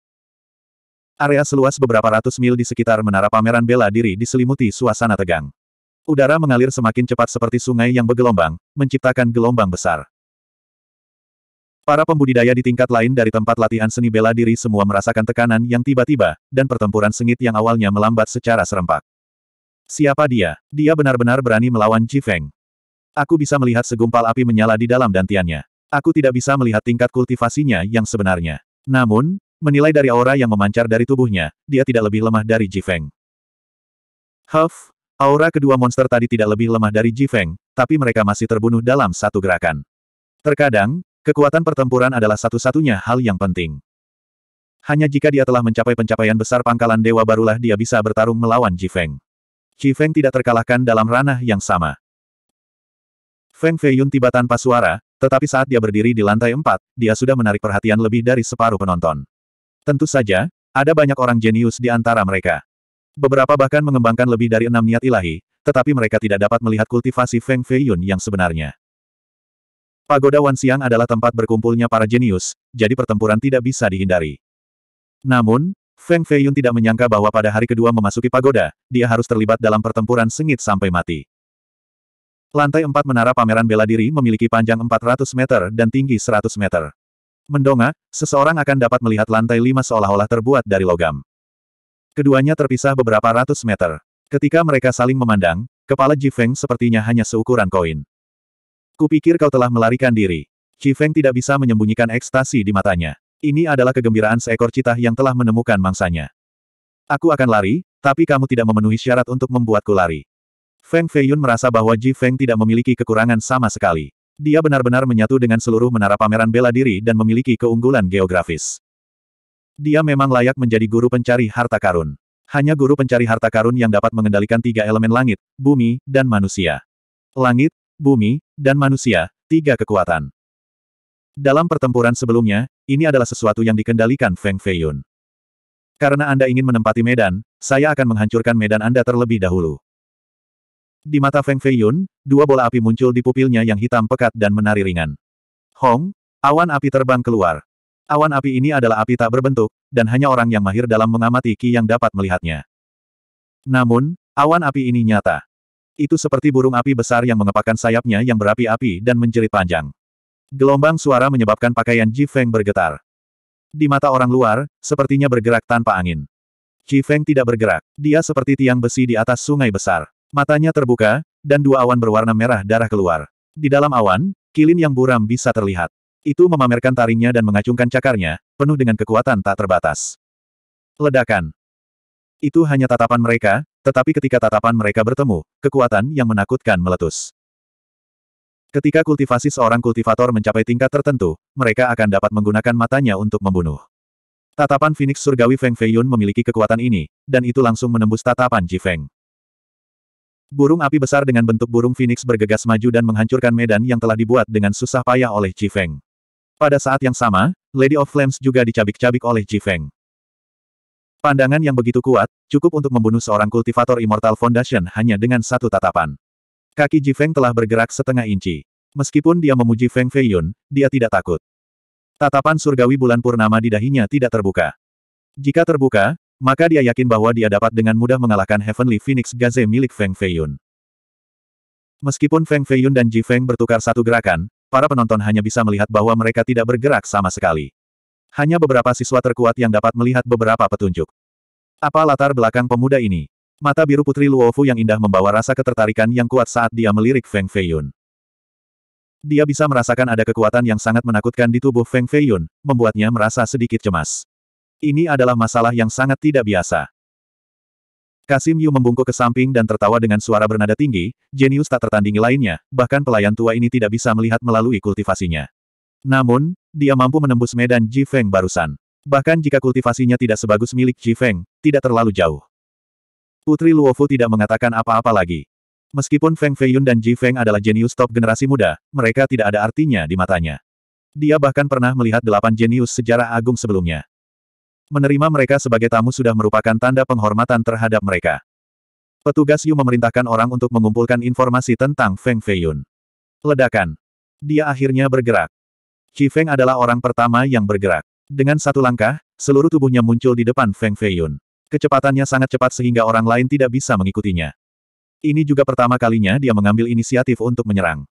Area seluas beberapa ratus mil di sekitar menara pameran bela diri diselimuti suasana tegang. Udara mengalir semakin cepat seperti sungai yang bergelombang, menciptakan gelombang besar. Para pembudidaya di tingkat lain dari tempat latihan seni bela diri semua merasakan tekanan yang tiba-tiba, dan pertempuran sengit yang awalnya melambat secara serempak. Siapa dia? Dia benar-benar berani melawan Ji Feng. Aku bisa melihat segumpal api menyala di dalam dantiannya. Aku tidak bisa melihat tingkat kultivasinya yang sebenarnya. Namun, menilai dari aura yang memancar dari tubuhnya, dia tidak lebih lemah dari Ji Feng. Huff, aura kedua monster tadi tidak lebih lemah dari Ji Feng, tapi mereka masih terbunuh dalam satu gerakan. Terkadang, Kekuatan pertempuran adalah satu-satunya hal yang penting. Hanya jika dia telah mencapai pencapaian besar pangkalan dewa barulah dia bisa bertarung melawan Ji Feng. Ji Feng tidak terkalahkan dalam ranah yang sama. Feng Feiyun tiba tanpa suara, tetapi saat dia berdiri di lantai empat, dia sudah menarik perhatian lebih dari separuh penonton. Tentu saja, ada banyak orang jenius di antara mereka. Beberapa bahkan mengembangkan lebih dari enam niat ilahi, tetapi mereka tidak dapat melihat kultivasi Feng Feiyun yang sebenarnya. Pagoda Wan Siang adalah tempat berkumpulnya para jenius, jadi pertempuran tidak bisa dihindari. Namun, Feng Feiyun tidak menyangka bahwa pada hari kedua memasuki pagoda, dia harus terlibat dalam pertempuran sengit sampai mati. Lantai empat menara pameran bela diri memiliki panjang 400 meter dan tinggi 100 meter. Mendongak, seseorang akan dapat melihat lantai lima seolah-olah terbuat dari logam. Keduanya terpisah beberapa ratus meter. Ketika mereka saling memandang, kepala Ji Feng sepertinya hanya seukuran koin. Kupikir kau telah melarikan diri. Feng tidak bisa menyembunyikan ekstasi di matanya. Ini adalah kegembiraan seekor citah yang telah menemukan mangsanya. Aku akan lari, tapi kamu tidak memenuhi syarat untuk membuatku lari. Feng Feiyun merasa bahwa Ji Feng tidak memiliki kekurangan sama sekali. Dia benar-benar menyatu dengan seluruh menara pameran bela diri dan memiliki keunggulan geografis. Dia memang layak menjadi guru pencari harta karun. Hanya guru pencari harta karun yang dapat mengendalikan tiga elemen langit, bumi, dan manusia. Langit, bumi, dan manusia, tiga kekuatan. Dalam pertempuran sebelumnya, ini adalah sesuatu yang dikendalikan Feng Feiyun. Karena Anda ingin menempati medan, saya akan menghancurkan medan Anda terlebih dahulu. Di mata Feng Feiyun, dua bola api muncul di pupilnya yang hitam pekat dan menari ringan. Hong, awan api terbang keluar. Awan api ini adalah api tak berbentuk, dan hanya orang yang mahir dalam mengamati ki yang dapat melihatnya. Namun, awan api ini nyata. Itu seperti burung api besar yang mengepakkan sayapnya yang berapi-api dan menjerit panjang. Gelombang suara menyebabkan pakaian Ji Feng bergetar. Di mata orang luar, sepertinya bergerak tanpa angin. Ji Feng tidak bergerak. Dia seperti tiang besi di atas sungai besar. Matanya terbuka, dan dua awan berwarna merah darah keluar. Di dalam awan, kilin yang buram bisa terlihat. Itu memamerkan taringnya dan mengacungkan cakarnya, penuh dengan kekuatan tak terbatas. Ledakan. Itu hanya tatapan mereka, tetapi ketika tatapan mereka bertemu, kekuatan yang menakutkan meletus. Ketika kultivasi seorang kultivator mencapai tingkat tertentu, mereka akan dapat menggunakan matanya untuk membunuh. Tatapan Phoenix Surgawi Feng Feiyun memiliki kekuatan ini, dan itu langsung menembus tatapan Ji Feng. Burung api besar dengan bentuk burung phoenix bergegas maju dan menghancurkan medan yang telah dibuat dengan susah payah oleh Ji Feng. Pada saat yang sama, Lady of Flames juga dicabik-cabik oleh Ji Feng. Pandangan yang begitu kuat, cukup untuk membunuh seorang kultivator Immortal Foundation hanya dengan satu tatapan. Kaki Ji Feng telah bergerak setengah inci. Meskipun dia memuji Feng Feiyun, dia tidak takut. Tatapan surgawi bulan purnama di dahinya tidak terbuka. Jika terbuka, maka dia yakin bahwa dia dapat dengan mudah mengalahkan Heavenly Phoenix Gaze milik Feng Feiyun. Meskipun Feng Feiyun dan Ji Feng bertukar satu gerakan, para penonton hanya bisa melihat bahwa mereka tidak bergerak sama sekali. Hanya beberapa siswa terkuat yang dapat melihat beberapa petunjuk. Apa latar belakang pemuda ini? Mata biru putri Luofu yang indah membawa rasa ketertarikan yang kuat saat dia melirik Feng Feiyun. Dia bisa merasakan ada kekuatan yang sangat menakutkan di tubuh Feng Feiyun, membuatnya merasa sedikit cemas. Ini adalah masalah yang sangat tidak biasa. Kasim Yu membungkuk ke samping dan tertawa dengan suara bernada tinggi, jenius tak tertandingi lainnya, bahkan pelayan tua ini tidak bisa melihat melalui kultivasinya. Namun, dia mampu menembus medan Ji Feng barusan. Bahkan jika kultivasinya tidak sebagus milik Ji Feng, tidak terlalu jauh. Putri Luofu tidak mengatakan apa-apa lagi. Meskipun Feng Feiyun dan Ji Feng adalah jenius top generasi muda, mereka tidak ada artinya di matanya. Dia bahkan pernah melihat delapan jenius sejarah agung sebelumnya. Menerima mereka sebagai tamu sudah merupakan tanda penghormatan terhadap mereka. Petugas Yu memerintahkan orang untuk mengumpulkan informasi tentang Feng Feiyun. Ledakan. Dia akhirnya bergerak. Feng adalah orang pertama yang bergerak. Dengan satu langkah, seluruh tubuhnya muncul di depan Feng Feiyun. Kecepatannya sangat cepat sehingga orang lain tidak bisa mengikutinya. Ini juga pertama kalinya dia mengambil inisiatif untuk menyerang.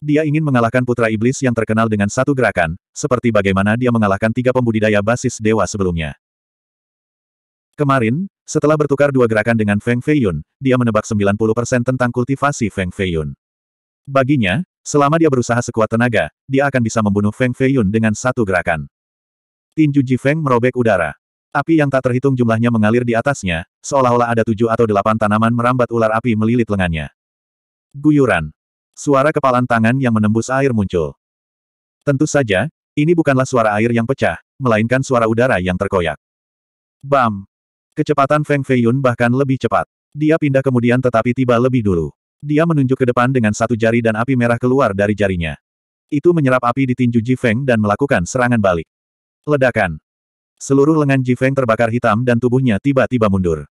Dia ingin mengalahkan putra iblis yang terkenal dengan satu gerakan, seperti bagaimana dia mengalahkan tiga pembudidaya basis dewa sebelumnya. Kemarin, setelah bertukar dua gerakan dengan Feng Feiyun, dia menebak 90% tentang kultivasi Feng Feiyun. Baginya, Selama dia berusaha sekuat tenaga, dia akan bisa membunuh Feng Feiyun dengan satu gerakan. Tinju Ji Feng merobek udara. Api yang tak terhitung jumlahnya mengalir di atasnya, seolah-olah ada tujuh atau delapan tanaman merambat ular api melilit lengannya. Guyuran. Suara kepalan tangan yang menembus air muncul. Tentu saja, ini bukanlah suara air yang pecah, melainkan suara udara yang terkoyak. Bam! Kecepatan Feng Feiyun bahkan lebih cepat. Dia pindah kemudian tetapi tiba lebih dulu. Dia menunjuk ke depan dengan satu jari dan api merah keluar dari jarinya. Itu menyerap api di tinju Ji Feng dan melakukan serangan balik. Ledakan. Seluruh lengan Ji Feng terbakar hitam dan tubuhnya tiba-tiba mundur.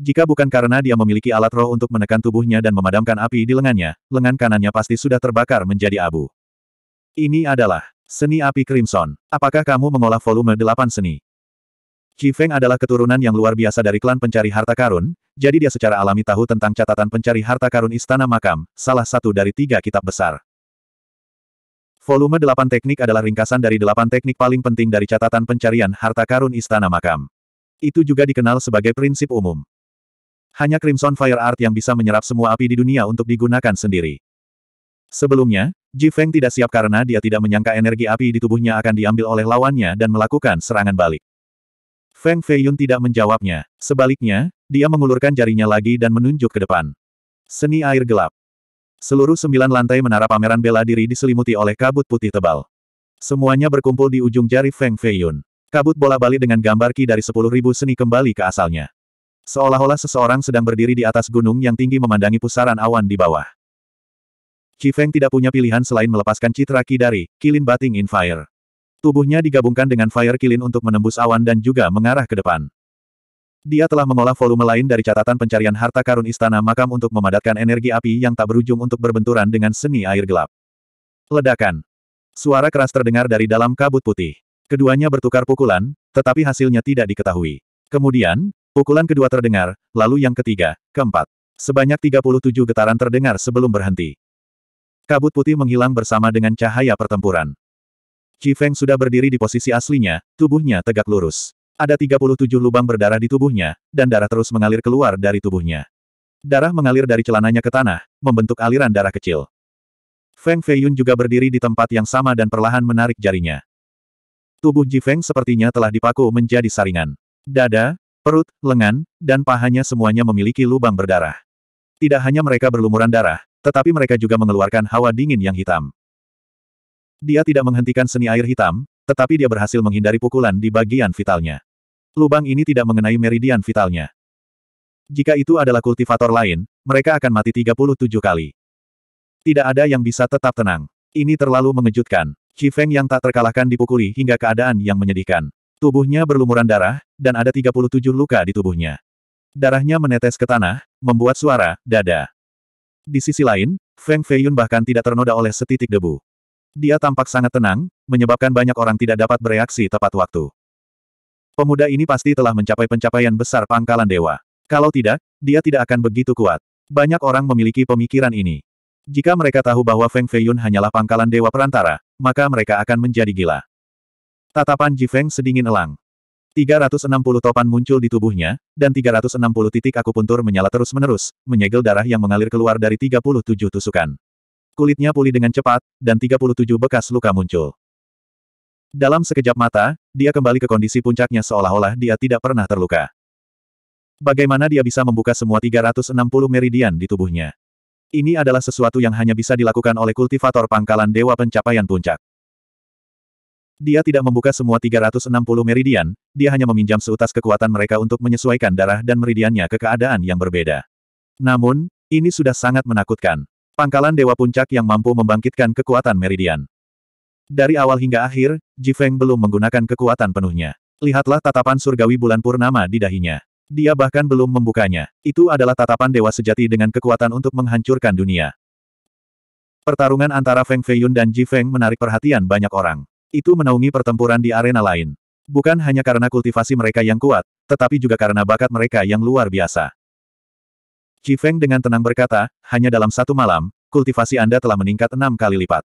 Jika bukan karena dia memiliki alat roh untuk menekan tubuhnya dan memadamkan api di lengannya, lengan kanannya pasti sudah terbakar menjadi abu. Ini adalah seni api Crimson. Apakah kamu mengolah volume 8 seni? Ji Feng adalah keturunan yang luar biasa dari klan pencari harta karun, jadi dia secara alami tahu tentang catatan pencari harta karun Istana Makam, salah satu dari tiga kitab besar. Volume 8 teknik adalah ringkasan dari delapan teknik paling penting dari catatan pencarian harta karun Istana Makam. Itu juga dikenal sebagai prinsip umum. Hanya Crimson Fire Art yang bisa menyerap semua api di dunia untuk digunakan sendiri. Sebelumnya, Ji Feng tidak siap karena dia tidak menyangka energi api di tubuhnya akan diambil oleh lawannya dan melakukan serangan balik. Feng Feiyun tidak menjawabnya. Sebaliknya, dia mengulurkan jarinya lagi dan menunjuk ke depan. Seni air gelap. Seluruh sembilan lantai menara pameran bela diri diselimuti oleh kabut putih tebal. Semuanya berkumpul di ujung jari Feng Feiyun. Kabut bola balik dengan gambar ki dari sepuluh ribu seni kembali ke asalnya. Seolah-olah seseorang sedang berdiri di atas gunung yang tinggi memandangi pusaran awan di bawah. Qi Feng tidak punya pilihan selain melepaskan citra ki dari Kilin Bating in Fire. Tubuhnya digabungkan dengan Fire Kilin untuk menembus awan dan juga mengarah ke depan. Dia telah mengolah volume lain dari catatan pencarian harta karun istana makam untuk memadatkan energi api yang tak berujung untuk berbenturan dengan seni air gelap. Ledakan. Suara keras terdengar dari dalam kabut putih. Keduanya bertukar pukulan, tetapi hasilnya tidak diketahui. Kemudian, pukulan kedua terdengar, lalu yang ketiga, keempat. Sebanyak 37 getaran terdengar sebelum berhenti. Kabut putih menghilang bersama dengan cahaya pertempuran. Qi Feng sudah berdiri di posisi aslinya, tubuhnya tegak lurus. Ada 37 lubang berdarah di tubuhnya, dan darah terus mengalir keluar dari tubuhnya. Darah mengalir dari celananya ke tanah, membentuk aliran darah kecil. Feng Feiyun juga berdiri di tempat yang sama dan perlahan menarik jarinya. Tubuh Ji Feng sepertinya telah dipaku menjadi saringan. Dada, perut, lengan, dan pahanya semuanya memiliki lubang berdarah. Tidak hanya mereka berlumuran darah, tetapi mereka juga mengeluarkan hawa dingin yang hitam. Dia tidak menghentikan seni air hitam, tetapi dia berhasil menghindari pukulan di bagian vitalnya. Lubang ini tidak mengenai meridian vitalnya. Jika itu adalah kultivator lain, mereka akan mati 37 kali. Tidak ada yang bisa tetap tenang. Ini terlalu mengejutkan. Qi Feng yang tak terkalahkan dipukuli hingga keadaan yang menyedihkan. Tubuhnya berlumuran darah, dan ada 37 luka di tubuhnya. Darahnya menetes ke tanah, membuat suara, dada. Di sisi lain, Feng Feiyun bahkan tidak ternoda oleh setitik debu. Dia tampak sangat tenang, menyebabkan banyak orang tidak dapat bereaksi tepat waktu. Pemuda ini pasti telah mencapai pencapaian besar pangkalan dewa. Kalau tidak, dia tidak akan begitu kuat. Banyak orang memiliki pemikiran ini. Jika mereka tahu bahwa Feng Feiyun hanyalah pangkalan dewa perantara, maka mereka akan menjadi gila. Tatapan Ji Feng sedingin elang. 360 topan muncul di tubuhnya, dan 360 titik akupuntur menyala terus-menerus, menyegel darah yang mengalir keluar dari 37 tusukan. Kulitnya pulih dengan cepat, dan 37 bekas luka muncul. Dalam sekejap mata, dia kembali ke kondisi puncaknya seolah-olah dia tidak pernah terluka. Bagaimana dia bisa membuka semua 360 meridian di tubuhnya? Ini adalah sesuatu yang hanya bisa dilakukan oleh kultivator pangkalan Dewa Pencapaian Puncak. Dia tidak membuka semua 360 meridian, dia hanya meminjam seutas kekuatan mereka untuk menyesuaikan darah dan meridiannya ke keadaan yang berbeda. Namun, ini sudah sangat menakutkan. Pangkalan Dewa Puncak yang mampu membangkitkan kekuatan Meridian. Dari awal hingga akhir, Jifeng belum menggunakan kekuatan penuhnya. Lihatlah tatapan surgawi bulan purnama di dahinya. Dia bahkan belum membukanya. Itu adalah tatapan dewa sejati dengan kekuatan untuk menghancurkan dunia. Pertarungan antara Feng Feiyun dan Ji Feng menarik perhatian banyak orang. Itu menaungi pertempuran di arena lain. Bukan hanya karena kultivasi mereka yang kuat, tetapi juga karena bakat mereka yang luar biasa. Qi Feng dengan tenang berkata, hanya dalam satu malam, kultivasi Anda telah meningkat enam kali lipat.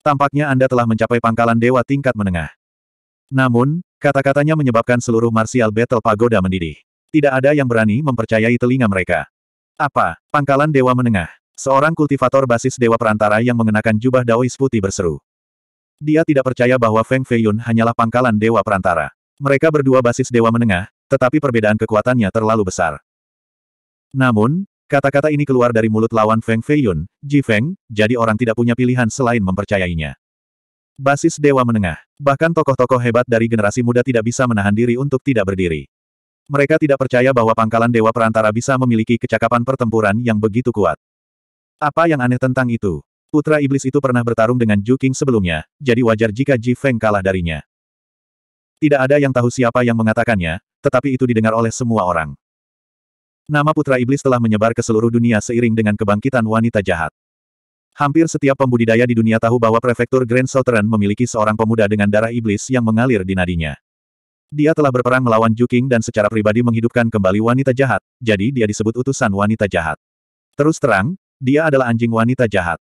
Tampaknya Anda telah mencapai pangkalan dewa tingkat menengah. Namun, kata-katanya menyebabkan seluruh martial battle pagoda mendidih. Tidak ada yang berani mempercayai telinga mereka. Apa, pangkalan dewa menengah? Seorang kultivator basis dewa perantara yang mengenakan jubah daois putih berseru. Dia tidak percaya bahwa Feng Feiyun hanyalah pangkalan dewa perantara. Mereka berdua basis dewa menengah, tetapi perbedaan kekuatannya terlalu besar. Namun, Kata-kata ini keluar dari mulut lawan Feng Feiyun, Ji Feng, jadi orang tidak punya pilihan selain mempercayainya. Basis Dewa Menengah. Bahkan tokoh-tokoh hebat dari generasi muda tidak bisa menahan diri untuk tidak berdiri. Mereka tidak percaya bahwa pangkalan Dewa Perantara bisa memiliki kecakapan pertempuran yang begitu kuat. Apa yang aneh tentang itu? Putra Iblis itu pernah bertarung dengan Ju King sebelumnya, jadi wajar jika Ji Feng kalah darinya. Tidak ada yang tahu siapa yang mengatakannya, tetapi itu didengar oleh semua orang. Nama Putra Iblis telah menyebar ke seluruh dunia seiring dengan kebangkitan wanita jahat. Hampir setiap pembudidaya di dunia tahu bahwa prefektur Grand Southern memiliki seorang pemuda dengan darah iblis yang mengalir di nadinya. Dia telah berperang melawan Juking dan secara pribadi menghidupkan kembali wanita jahat, jadi dia disebut utusan wanita jahat. Terus terang, dia adalah anjing wanita jahat.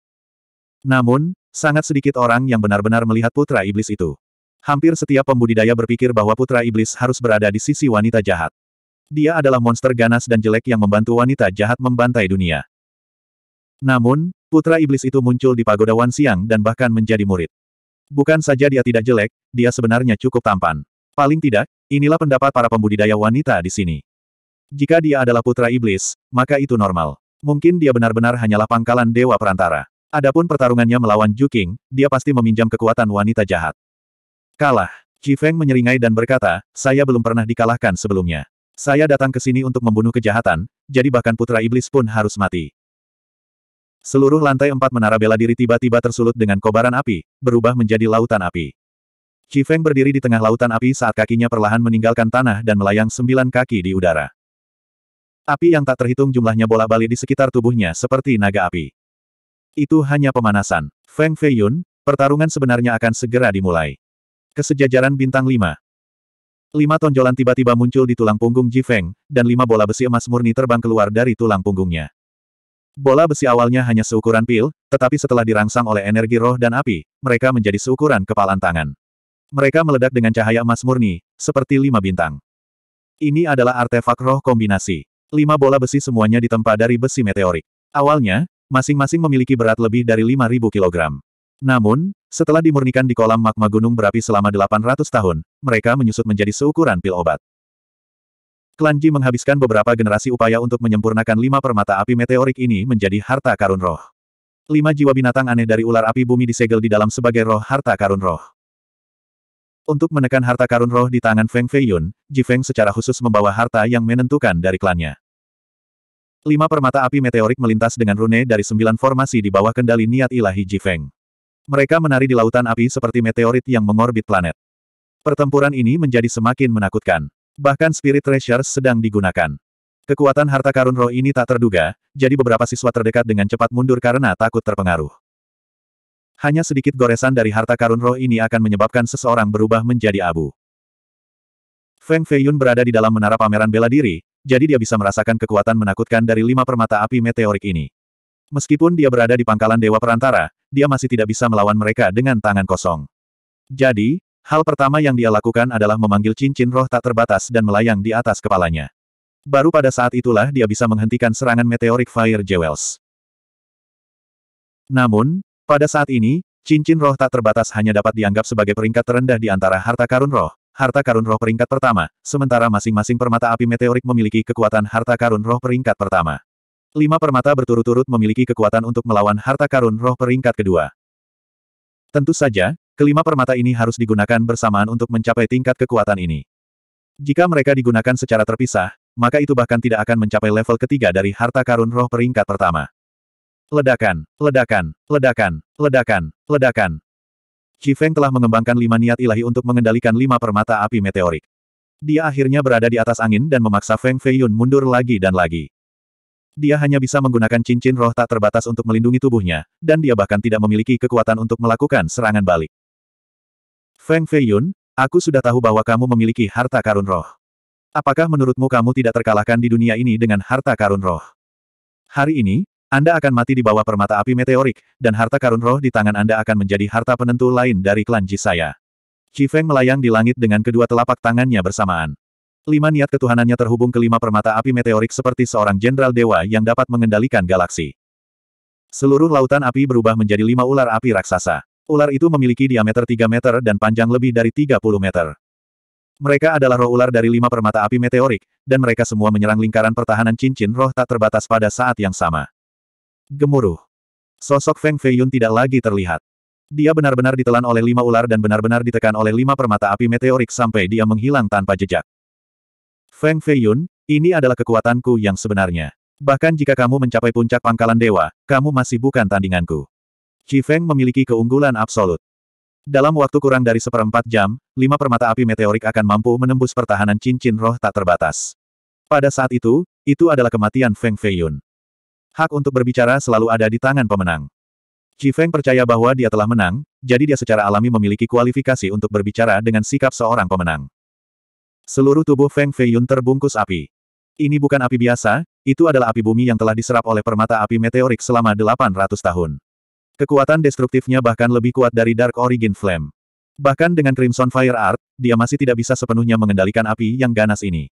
Namun, sangat sedikit orang yang benar-benar melihat putra iblis itu. Hampir setiap pembudidaya berpikir bahwa putra iblis harus berada di sisi wanita jahat. Dia adalah monster ganas dan jelek yang membantu wanita jahat membantai dunia. Namun, putra iblis itu muncul di pagoda Wan Siang dan bahkan menjadi murid. Bukan saja dia tidak jelek, dia sebenarnya cukup tampan. Paling tidak, inilah pendapat para pembudidaya wanita di sini. Jika dia adalah putra iblis, maka itu normal. Mungkin dia benar-benar hanyalah pangkalan dewa perantara. Adapun pertarungannya melawan Juking, dia pasti meminjam kekuatan wanita jahat. Kalah. Ji Feng menyeringai dan berkata, saya belum pernah dikalahkan sebelumnya. Saya datang ke sini untuk membunuh kejahatan, jadi bahkan putra iblis pun harus mati. Seluruh lantai empat menara bela diri tiba-tiba tersulut dengan kobaran api, berubah menjadi lautan api. Feng berdiri di tengah lautan api saat kakinya perlahan meninggalkan tanah dan melayang sembilan kaki di udara. Api yang tak terhitung jumlahnya bola balik di sekitar tubuhnya seperti naga api. Itu hanya pemanasan. Feng Feiyun, pertarungan sebenarnya akan segera dimulai. Kesejajaran bintang 5, Lima tonjolan tiba-tiba muncul di tulang punggung Ji Feng, dan lima bola besi emas murni terbang keluar dari tulang punggungnya. Bola besi awalnya hanya seukuran pil, tetapi setelah dirangsang oleh energi roh dan api, mereka menjadi seukuran kepalan tangan. Mereka meledak dengan cahaya emas murni, seperti lima bintang. Ini adalah artefak roh kombinasi. Lima bola besi semuanya ditempa dari besi meteorik. Awalnya, masing-masing memiliki berat lebih dari 5.000 kilogram. Namun, setelah dimurnikan di kolam magma gunung berapi selama 800 tahun, mereka menyusut menjadi seukuran pil obat. Klan Ji menghabiskan beberapa generasi upaya untuk menyempurnakan lima permata api meteorik ini menjadi harta karun roh. Lima jiwa binatang aneh dari ular api bumi disegel di dalam sebagai roh harta karun roh. Untuk menekan harta karun roh di tangan Feng Feiyun, Ji Feng secara khusus membawa harta yang menentukan dari klannya. Lima permata api meteorik melintas dengan rune dari sembilan formasi di bawah kendali niat ilahi Ji Feng. Mereka menari di lautan api seperti meteorit yang mengorbit planet. Pertempuran ini menjadi semakin menakutkan. Bahkan spirit treasures sedang digunakan. Kekuatan harta karun roh ini tak terduga, jadi beberapa siswa terdekat dengan cepat mundur karena takut terpengaruh. Hanya sedikit goresan dari harta karun roh ini akan menyebabkan seseorang berubah menjadi abu. Feng Feiyun berada di dalam menara pameran bela diri, jadi dia bisa merasakan kekuatan menakutkan dari lima permata api meteorik ini. Meskipun dia berada di pangkalan Dewa Perantara, dia masih tidak bisa melawan mereka dengan tangan kosong. Jadi, hal pertama yang dia lakukan adalah memanggil cincin roh tak terbatas dan melayang di atas kepalanya. Baru pada saat itulah dia bisa menghentikan serangan meteorik fire jewels. Namun, pada saat ini, cincin roh tak terbatas hanya dapat dianggap sebagai peringkat terendah di antara harta karun roh, harta karun roh peringkat pertama, sementara masing-masing permata api meteorik memiliki kekuatan harta karun roh peringkat pertama. Lima permata berturut-turut memiliki kekuatan untuk melawan harta karun roh peringkat kedua. Tentu saja, kelima permata ini harus digunakan bersamaan untuk mencapai tingkat kekuatan ini. Jika mereka digunakan secara terpisah, maka itu bahkan tidak akan mencapai level ketiga dari harta karun roh peringkat pertama. Ledakan, ledakan, ledakan, ledakan, ledakan. Chifeng telah mengembangkan lima niat ilahi untuk mengendalikan lima permata api meteorik. Dia akhirnya berada di atas angin dan memaksa Feng Feiyun mundur lagi dan lagi. Dia hanya bisa menggunakan cincin roh tak terbatas untuk melindungi tubuhnya, dan dia bahkan tidak memiliki kekuatan untuk melakukan serangan balik. Feng Feiyun, aku sudah tahu bahwa kamu memiliki harta karun roh. Apakah menurutmu kamu tidak terkalahkan di dunia ini dengan harta karun roh? Hari ini, Anda akan mati di bawah permata api meteorik, dan harta karun roh di tangan Anda akan menjadi harta penentu lain dari klan Jisaya. Qi Feng melayang di langit dengan kedua telapak tangannya bersamaan. Lima niat ketuhanannya terhubung ke lima permata api meteorik seperti seorang jenderal dewa yang dapat mengendalikan galaksi. Seluruh lautan api berubah menjadi lima ular api raksasa. Ular itu memiliki diameter 3 meter dan panjang lebih dari 30 meter. Mereka adalah roh ular dari lima permata api meteorik, dan mereka semua menyerang lingkaran pertahanan cincin roh tak terbatas pada saat yang sama. Gemuruh. Sosok Feng Feiyun tidak lagi terlihat. Dia benar-benar ditelan oleh lima ular dan benar-benar ditekan oleh lima permata api meteorik sampai dia menghilang tanpa jejak. Feng Feiyun, ini adalah kekuatanku yang sebenarnya. Bahkan jika kamu mencapai puncak pangkalan dewa, kamu masih bukan tandinganku. Qi Feng memiliki keunggulan absolut. Dalam waktu kurang dari seperempat jam, lima permata api meteorik akan mampu menembus pertahanan cincin roh tak terbatas. Pada saat itu, itu adalah kematian Feng Feiyun. Hak untuk berbicara selalu ada di tangan pemenang. Qi Feng percaya bahwa dia telah menang, jadi dia secara alami memiliki kualifikasi untuk berbicara dengan sikap seorang pemenang. Seluruh tubuh Feng Feiyun terbungkus api. Ini bukan api biasa, itu adalah api bumi yang telah diserap oleh permata api meteorik selama 800 tahun. Kekuatan destruktifnya bahkan lebih kuat dari Dark Origin Flame. Bahkan dengan Crimson Fire Art, dia masih tidak bisa sepenuhnya mengendalikan api yang ganas ini.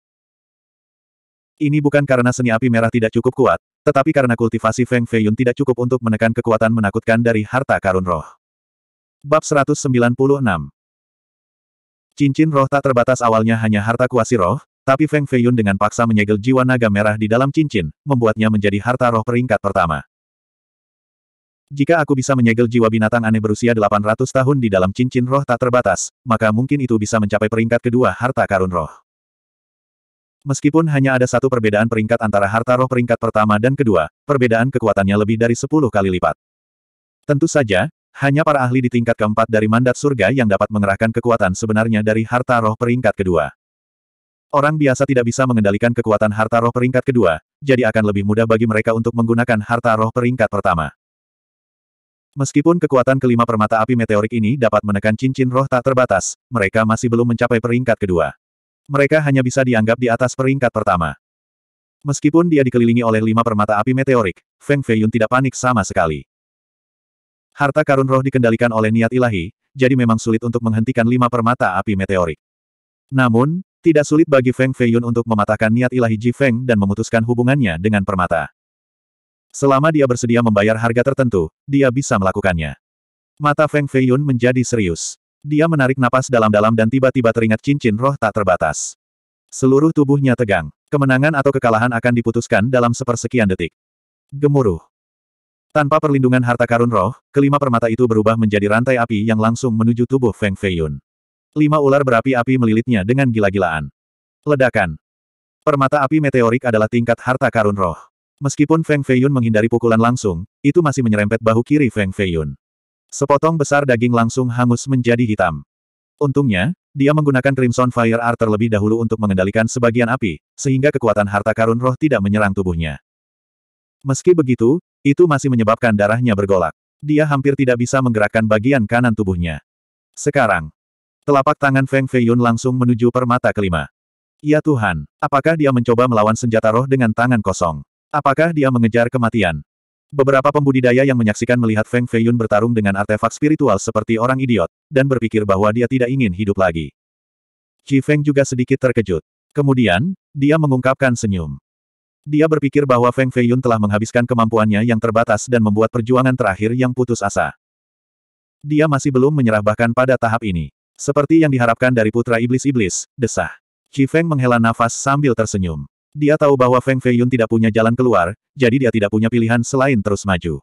Ini bukan karena seni api merah tidak cukup kuat, tetapi karena kultivasi Feng Feiyun tidak cukup untuk menekan kekuatan menakutkan dari harta karun roh. Bab 196 Cincin roh tak terbatas awalnya hanya harta kuasi roh, tapi Feng Feiyun dengan paksa menyegel jiwa naga merah di dalam cincin, membuatnya menjadi harta roh peringkat pertama. Jika aku bisa menyegel jiwa binatang aneh berusia 800 tahun di dalam cincin roh tak terbatas, maka mungkin itu bisa mencapai peringkat kedua harta karun roh. Meskipun hanya ada satu perbedaan peringkat antara harta roh peringkat pertama dan kedua, perbedaan kekuatannya lebih dari 10 kali lipat. Tentu saja, hanya para ahli di tingkat keempat dari mandat surga yang dapat mengerahkan kekuatan sebenarnya dari harta roh peringkat kedua. Orang biasa tidak bisa mengendalikan kekuatan harta roh peringkat kedua, jadi akan lebih mudah bagi mereka untuk menggunakan harta roh peringkat pertama. Meskipun kekuatan kelima permata api meteorik ini dapat menekan cincin roh tak terbatas, mereka masih belum mencapai peringkat kedua. Mereka hanya bisa dianggap di atas peringkat pertama. Meskipun dia dikelilingi oleh lima permata api meteorik, Feng Feiyun tidak panik sama sekali. Harta karun roh dikendalikan oleh niat ilahi, jadi memang sulit untuk menghentikan lima permata api meteorik. Namun, tidak sulit bagi Feng Feiyun untuk mematahkan niat ilahi Ji Feng dan memutuskan hubungannya dengan permata. Selama dia bersedia membayar harga tertentu, dia bisa melakukannya. Mata Feng Feiyun menjadi serius. Dia menarik napas dalam-dalam dan tiba-tiba teringat cincin roh tak terbatas. Seluruh tubuhnya tegang. Kemenangan atau kekalahan akan diputuskan dalam sepersekian detik. Gemuruh. Tanpa perlindungan harta karun roh, kelima permata itu berubah menjadi rantai api yang langsung menuju tubuh Feng Feiyun. Lima ular berapi-api melilitnya dengan gila-gilaan. Ledakan. Permata api meteorik adalah tingkat harta karun roh. Meskipun Feng Feiyun menghindari pukulan langsung, itu masih menyerempet bahu kiri Feng Feiyun. Sepotong besar daging langsung hangus menjadi hitam. Untungnya, dia menggunakan Crimson Fire Art terlebih dahulu untuk mengendalikan sebagian api, sehingga kekuatan harta karun roh tidak menyerang tubuhnya. Meski begitu, itu masih menyebabkan darahnya bergolak. Dia hampir tidak bisa menggerakkan bagian kanan tubuhnya. Sekarang, telapak tangan Feng Feiyun langsung menuju permata kelima. Ya Tuhan, apakah dia mencoba melawan senjata roh dengan tangan kosong? Apakah dia mengejar kematian? Beberapa pembudidaya yang menyaksikan melihat Feng Feiyun bertarung dengan artefak spiritual seperti orang idiot, dan berpikir bahwa dia tidak ingin hidup lagi. Qi Feng juga sedikit terkejut. Kemudian, dia mengungkapkan senyum. Dia berpikir bahwa Feng Feiyun telah menghabiskan kemampuannya yang terbatas dan membuat perjuangan terakhir yang putus asa. Dia masih belum menyerah bahkan pada tahap ini. Seperti yang diharapkan dari putra iblis-iblis, desah. Qi Feng menghela nafas sambil tersenyum. Dia tahu bahwa Feng Feiyun tidak punya jalan keluar, jadi dia tidak punya pilihan selain terus maju.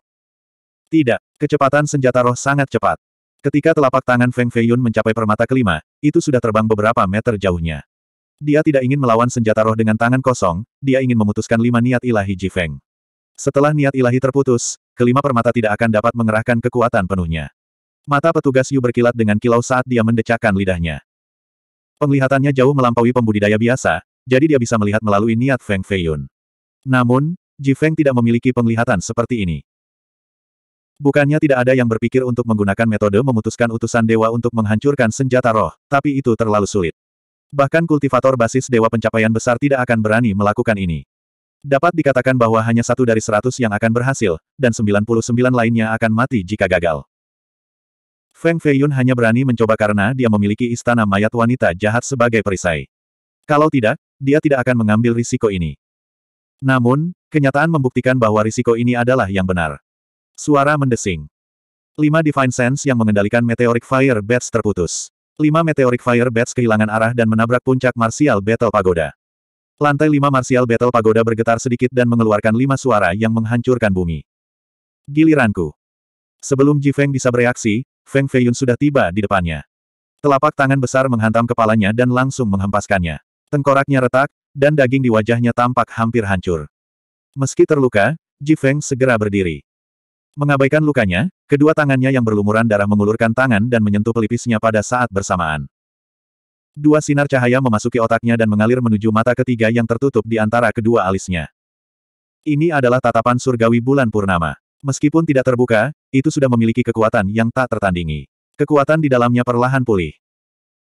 Tidak, kecepatan senjata roh sangat cepat. Ketika telapak tangan Feng Feiyun mencapai permata kelima, itu sudah terbang beberapa meter jauhnya. Dia tidak ingin melawan senjata roh dengan tangan kosong, dia ingin memutuskan lima niat ilahi Jifeng. Setelah niat ilahi terputus, kelima permata tidak akan dapat mengerahkan kekuatan penuhnya. Mata petugas Yu berkilat dengan kilau saat dia mendecakkan lidahnya. Penglihatannya jauh melampaui pembudidaya biasa, jadi dia bisa melihat melalui niat Feng Feiyun. Namun, Jifeng tidak memiliki penglihatan seperti ini. Bukannya tidak ada yang berpikir untuk menggunakan metode memutuskan utusan dewa untuk menghancurkan senjata roh, tapi itu terlalu sulit. Bahkan kultivator basis Dewa Pencapaian Besar tidak akan berani melakukan ini. Dapat dikatakan bahwa hanya satu dari seratus yang akan berhasil, dan 99 lainnya akan mati jika gagal. Feng Feiyun hanya berani mencoba karena dia memiliki istana mayat wanita jahat sebagai perisai. Kalau tidak, dia tidak akan mengambil risiko ini. Namun, kenyataan membuktikan bahwa risiko ini adalah yang benar. Suara mendesing. Lima Divine Sense yang mengendalikan Meteoric Fire Bats terputus. Lima meteoric fire bats kehilangan arah dan menabrak puncak Martial Battle Pagoda. Lantai lima Martial Battle Pagoda bergetar sedikit dan mengeluarkan lima suara yang menghancurkan bumi. Giliranku. Sebelum Ji Feng bisa bereaksi, Feng Feiyun sudah tiba di depannya. Telapak tangan besar menghantam kepalanya dan langsung menghempaskannya. Tengkoraknya retak, dan daging di wajahnya tampak hampir hancur. Meski terluka, Ji Feng segera berdiri. Mengabaikan lukanya, Kedua tangannya yang berlumuran darah mengulurkan tangan dan menyentuh pelipisnya pada saat bersamaan. Dua sinar cahaya memasuki otaknya dan mengalir menuju mata ketiga yang tertutup di antara kedua alisnya. Ini adalah tatapan surgawi bulan purnama. Meskipun tidak terbuka, itu sudah memiliki kekuatan yang tak tertandingi. Kekuatan di dalamnya perlahan pulih.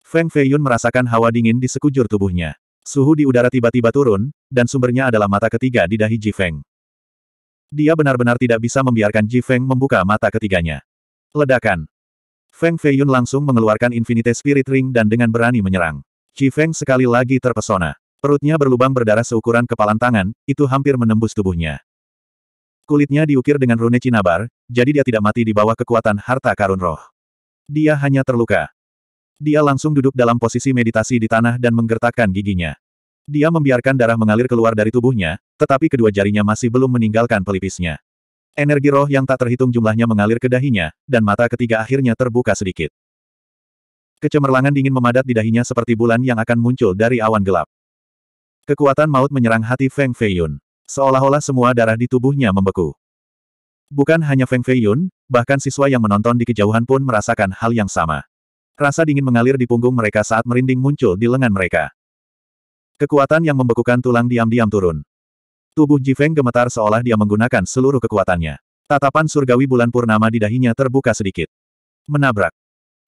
Feng Feiyun merasakan hawa dingin di sekujur tubuhnya. Suhu di udara tiba-tiba turun, dan sumbernya adalah mata ketiga di dahi Ji Feng. Dia benar-benar tidak bisa membiarkan Ji Feng membuka mata ketiganya. Ledakan. Feng Feiyun langsung mengeluarkan Infinite Spirit Ring dan dengan berani menyerang. Ji Feng sekali lagi terpesona. Perutnya berlubang berdarah seukuran kepalan tangan, itu hampir menembus tubuhnya. Kulitnya diukir dengan rune cinabar, jadi dia tidak mati di bawah kekuatan harta karun roh. Dia hanya terluka. Dia langsung duduk dalam posisi meditasi di tanah dan menggertakkan giginya. Dia membiarkan darah mengalir keluar dari tubuhnya, tetapi kedua jarinya masih belum meninggalkan pelipisnya. Energi roh yang tak terhitung jumlahnya mengalir ke dahinya, dan mata ketiga akhirnya terbuka sedikit. Kecemerlangan dingin memadat di dahinya seperti bulan yang akan muncul dari awan gelap. Kekuatan maut menyerang hati Feng Feiyun. Seolah-olah semua darah di tubuhnya membeku. Bukan hanya Feng Feiyun, bahkan siswa yang menonton di kejauhan pun merasakan hal yang sama. Rasa dingin mengalir di punggung mereka saat merinding muncul di lengan mereka. Kekuatan yang membekukan tulang diam-diam turun. Tubuh Jifeng gemetar seolah dia menggunakan seluruh kekuatannya. Tatapan surgawi bulan purnama di dahinya terbuka sedikit. Menabrak.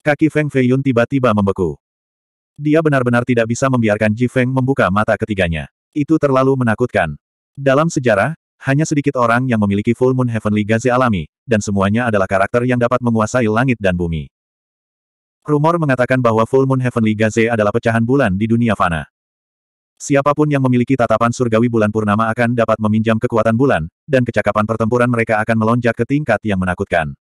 Kaki Feng Fei Yun tiba-tiba membeku. Dia benar-benar tidak bisa membiarkan Jifeng membuka mata ketiganya. Itu terlalu menakutkan. Dalam sejarah, hanya sedikit orang yang memiliki Full Moon Heavenly Gaze alami, dan semuanya adalah karakter yang dapat menguasai langit dan bumi. Rumor mengatakan bahwa Full Moon Heavenly Gaze adalah pecahan bulan di dunia fana. Siapapun yang memiliki tatapan surgawi bulan purnama akan dapat meminjam kekuatan bulan, dan kecakapan pertempuran mereka akan melonjak ke tingkat yang menakutkan.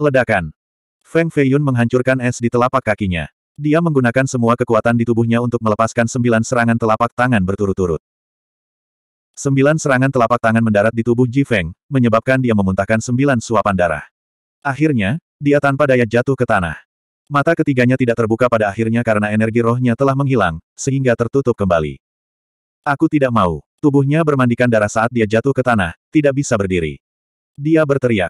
Ledakan. Feng Feiyun menghancurkan es di telapak kakinya. Dia menggunakan semua kekuatan di tubuhnya untuk melepaskan sembilan serangan telapak tangan berturut-turut. Sembilan serangan telapak tangan mendarat di tubuh Ji Feng, menyebabkan dia memuntahkan sembilan suapan darah. Akhirnya, dia tanpa daya jatuh ke tanah. Mata ketiganya tidak terbuka pada akhirnya karena energi rohnya telah menghilang, sehingga tertutup kembali. Aku tidak mau. Tubuhnya bermandikan darah saat dia jatuh ke tanah, tidak bisa berdiri. Dia berteriak.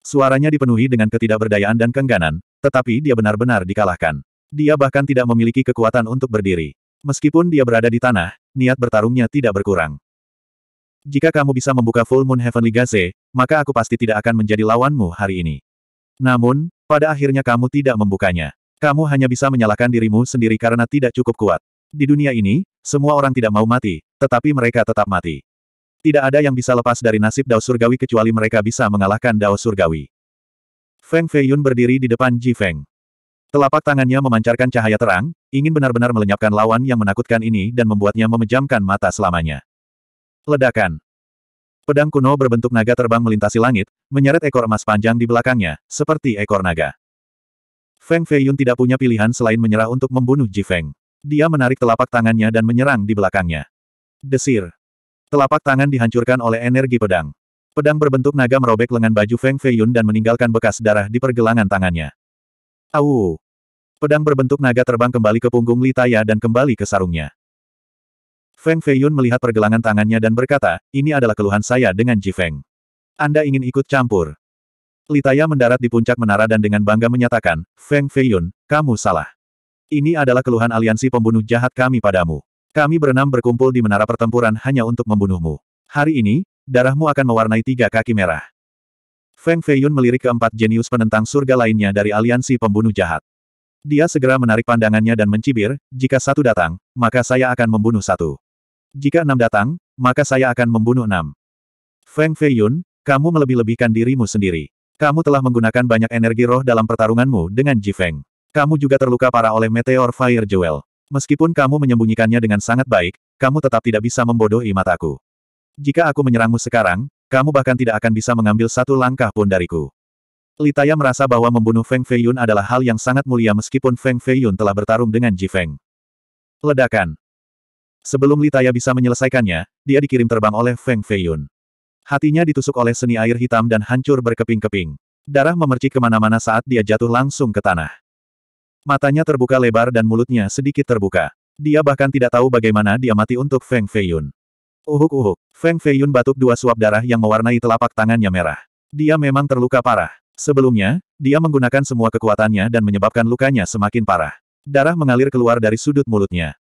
Suaranya dipenuhi dengan ketidakberdayaan dan kengganan, tetapi dia benar-benar dikalahkan. Dia bahkan tidak memiliki kekuatan untuk berdiri. Meskipun dia berada di tanah, niat bertarungnya tidak berkurang. Jika kamu bisa membuka Full Moon Heavenly Gaze, maka aku pasti tidak akan menjadi lawanmu hari ini. Namun, pada akhirnya kamu tidak membukanya. Kamu hanya bisa menyalahkan dirimu sendiri karena tidak cukup kuat. Di dunia ini, semua orang tidak mau mati, tetapi mereka tetap mati. Tidak ada yang bisa lepas dari nasib Dao Surgawi kecuali mereka bisa mengalahkan Dao Surgawi. Feng Feiyun berdiri di depan Ji Feng. Telapak tangannya memancarkan cahaya terang, ingin benar-benar melenyapkan lawan yang menakutkan ini dan membuatnya memejamkan mata selamanya. Ledakan. Pedang kuno berbentuk naga terbang melintasi langit, menyeret ekor emas panjang di belakangnya, seperti ekor naga. Feng Feiyun tidak punya pilihan selain menyerah untuk membunuh Ji Feng. Dia menarik telapak tangannya dan menyerang di belakangnya. Desir. Telapak tangan dihancurkan oleh energi pedang. Pedang berbentuk naga merobek lengan baju Feng Feiyun dan meninggalkan bekas darah di pergelangan tangannya. Au! Pedang berbentuk naga terbang kembali ke punggung Litaya dan kembali ke sarungnya. Feng Feiyun melihat pergelangan tangannya dan berkata, ini adalah keluhan saya dengan Ji Feng. Anda ingin ikut campur. Litaya mendarat di puncak menara dan dengan bangga menyatakan, Feng Feiyun, kamu salah. Ini adalah keluhan aliansi pembunuh jahat kami padamu. Kami berenam berkumpul di menara pertempuran hanya untuk membunuhmu. Hari ini, darahmu akan mewarnai tiga kaki merah. Feng Feiyun melirik keempat jenius penentang surga lainnya dari aliansi pembunuh jahat. Dia segera menarik pandangannya dan mencibir, jika satu datang, maka saya akan membunuh satu. Jika enam datang, maka saya akan membunuh enam. Feng Feiyun, kamu melebih-lebihkan dirimu sendiri. Kamu telah menggunakan banyak energi roh dalam pertarunganmu dengan Ji Feng. Kamu juga terluka parah oleh Meteor Fire Jewel. Meskipun kamu menyembunyikannya dengan sangat baik, kamu tetap tidak bisa membodohi mataku. Jika aku menyerangmu sekarang, kamu bahkan tidak akan bisa mengambil satu langkah pun dariku. Litaya merasa bahwa membunuh Feng Feiyun adalah hal yang sangat mulia meskipun Feng Feiyun telah bertarung dengan Ji Feng. Ledakan. Sebelum Litaya bisa menyelesaikannya, dia dikirim terbang oleh Feng Feiyun. Hatinya ditusuk oleh seni air hitam dan hancur berkeping-keping. Darah memercik kemana-mana saat dia jatuh langsung ke tanah. Matanya terbuka lebar dan mulutnya sedikit terbuka. Dia bahkan tidak tahu bagaimana dia mati untuk Feng Feiyun. Uhuk-uhuk, Feng Feiyun batuk dua suap darah yang mewarnai telapak tangannya merah. Dia memang terluka parah. Sebelumnya, dia menggunakan semua kekuatannya dan menyebabkan lukanya semakin parah. Darah mengalir keluar dari sudut mulutnya.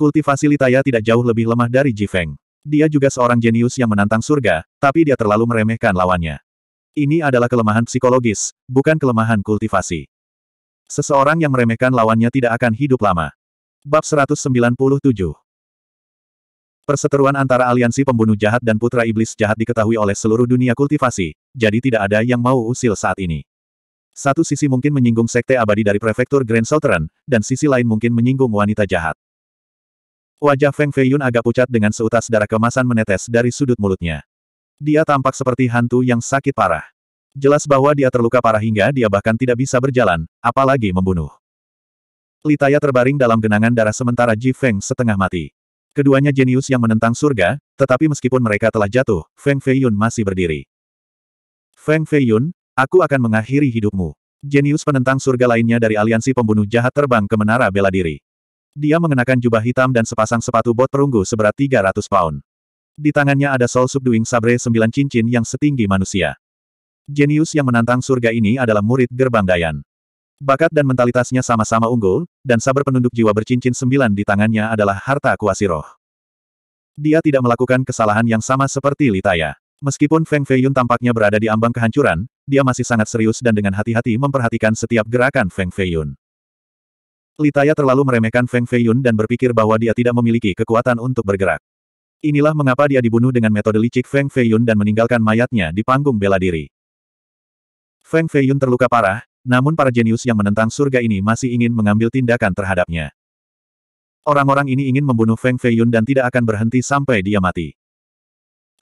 Kultivasi Litaya tidak jauh lebih lemah dari Jifeng. Dia juga seorang jenius yang menantang surga, tapi dia terlalu meremehkan lawannya. Ini adalah kelemahan psikologis, bukan kelemahan kultivasi. Seseorang yang meremehkan lawannya tidak akan hidup lama. Bab 197 Perseteruan antara aliansi pembunuh jahat dan putra iblis jahat diketahui oleh seluruh dunia kultivasi, jadi tidak ada yang mau usil saat ini. Satu sisi mungkin menyinggung sekte abadi dari prefektur Grand Southern, dan sisi lain mungkin menyinggung wanita jahat. Wajah Feng Feiyun agak pucat dengan seutas darah kemasan menetes dari sudut mulutnya. Dia tampak seperti hantu yang sakit parah. Jelas bahwa dia terluka parah hingga dia bahkan tidak bisa berjalan, apalagi membunuh. Litaya terbaring dalam genangan darah sementara Ji Feng setengah mati. Keduanya jenius yang menentang surga, tetapi meskipun mereka telah jatuh, Feng Feiyun masih berdiri. Feng Feiyun, aku akan mengakhiri hidupmu. Jenius penentang surga lainnya dari aliansi pembunuh jahat terbang ke menara bela diri. Dia mengenakan jubah hitam dan sepasang sepatu bot perunggu seberat 300 pound. Di tangannya ada Soul Subduing Sabre sembilan cincin yang setinggi manusia. Jenius yang menantang surga ini adalah murid gerbang Dayan. Bakat dan mentalitasnya sama-sama unggul, dan saber penunduk jiwa bercincin sembilan di tangannya adalah harta kuasi roh. Dia tidak melakukan kesalahan yang sama seperti Litaya. Meskipun Feng Feiyun tampaknya berada di ambang kehancuran, dia masih sangat serius dan dengan hati-hati memperhatikan setiap gerakan Feng Feiyun. Litaya terlalu meremehkan Feng Feiyun dan berpikir bahwa dia tidak memiliki kekuatan untuk bergerak. Inilah mengapa dia dibunuh dengan metode licik Feng Feiyun dan meninggalkan mayatnya di panggung bela diri. Feng Feiyun terluka parah, namun para jenius yang menentang surga ini masih ingin mengambil tindakan terhadapnya. Orang-orang ini ingin membunuh Feng Feiyun dan tidak akan berhenti sampai dia mati.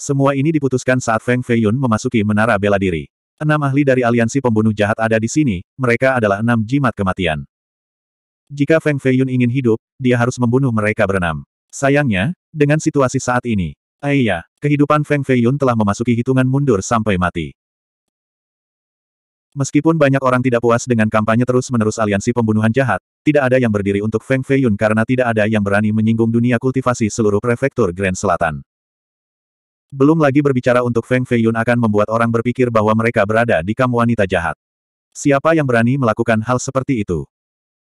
Semua ini diputuskan saat Feng Feiyun memasuki menara bela diri. Enam ahli dari aliansi pembunuh jahat ada di sini, mereka adalah enam jimat kematian. Jika Feng Feiyun ingin hidup, dia harus membunuh mereka berenam. Sayangnya, dengan situasi saat ini, ayah, eh kehidupan Feng Feiyun telah memasuki hitungan mundur sampai mati. Meskipun banyak orang tidak puas dengan kampanye terus-menerus aliansi pembunuhan jahat, tidak ada yang berdiri untuk Feng Feiyun karena tidak ada yang berani menyinggung dunia kultivasi seluruh prefektur Grand Selatan. Belum lagi berbicara untuk Feng Feiyun akan membuat orang berpikir bahwa mereka berada di kam wanita jahat. Siapa yang berani melakukan hal seperti itu?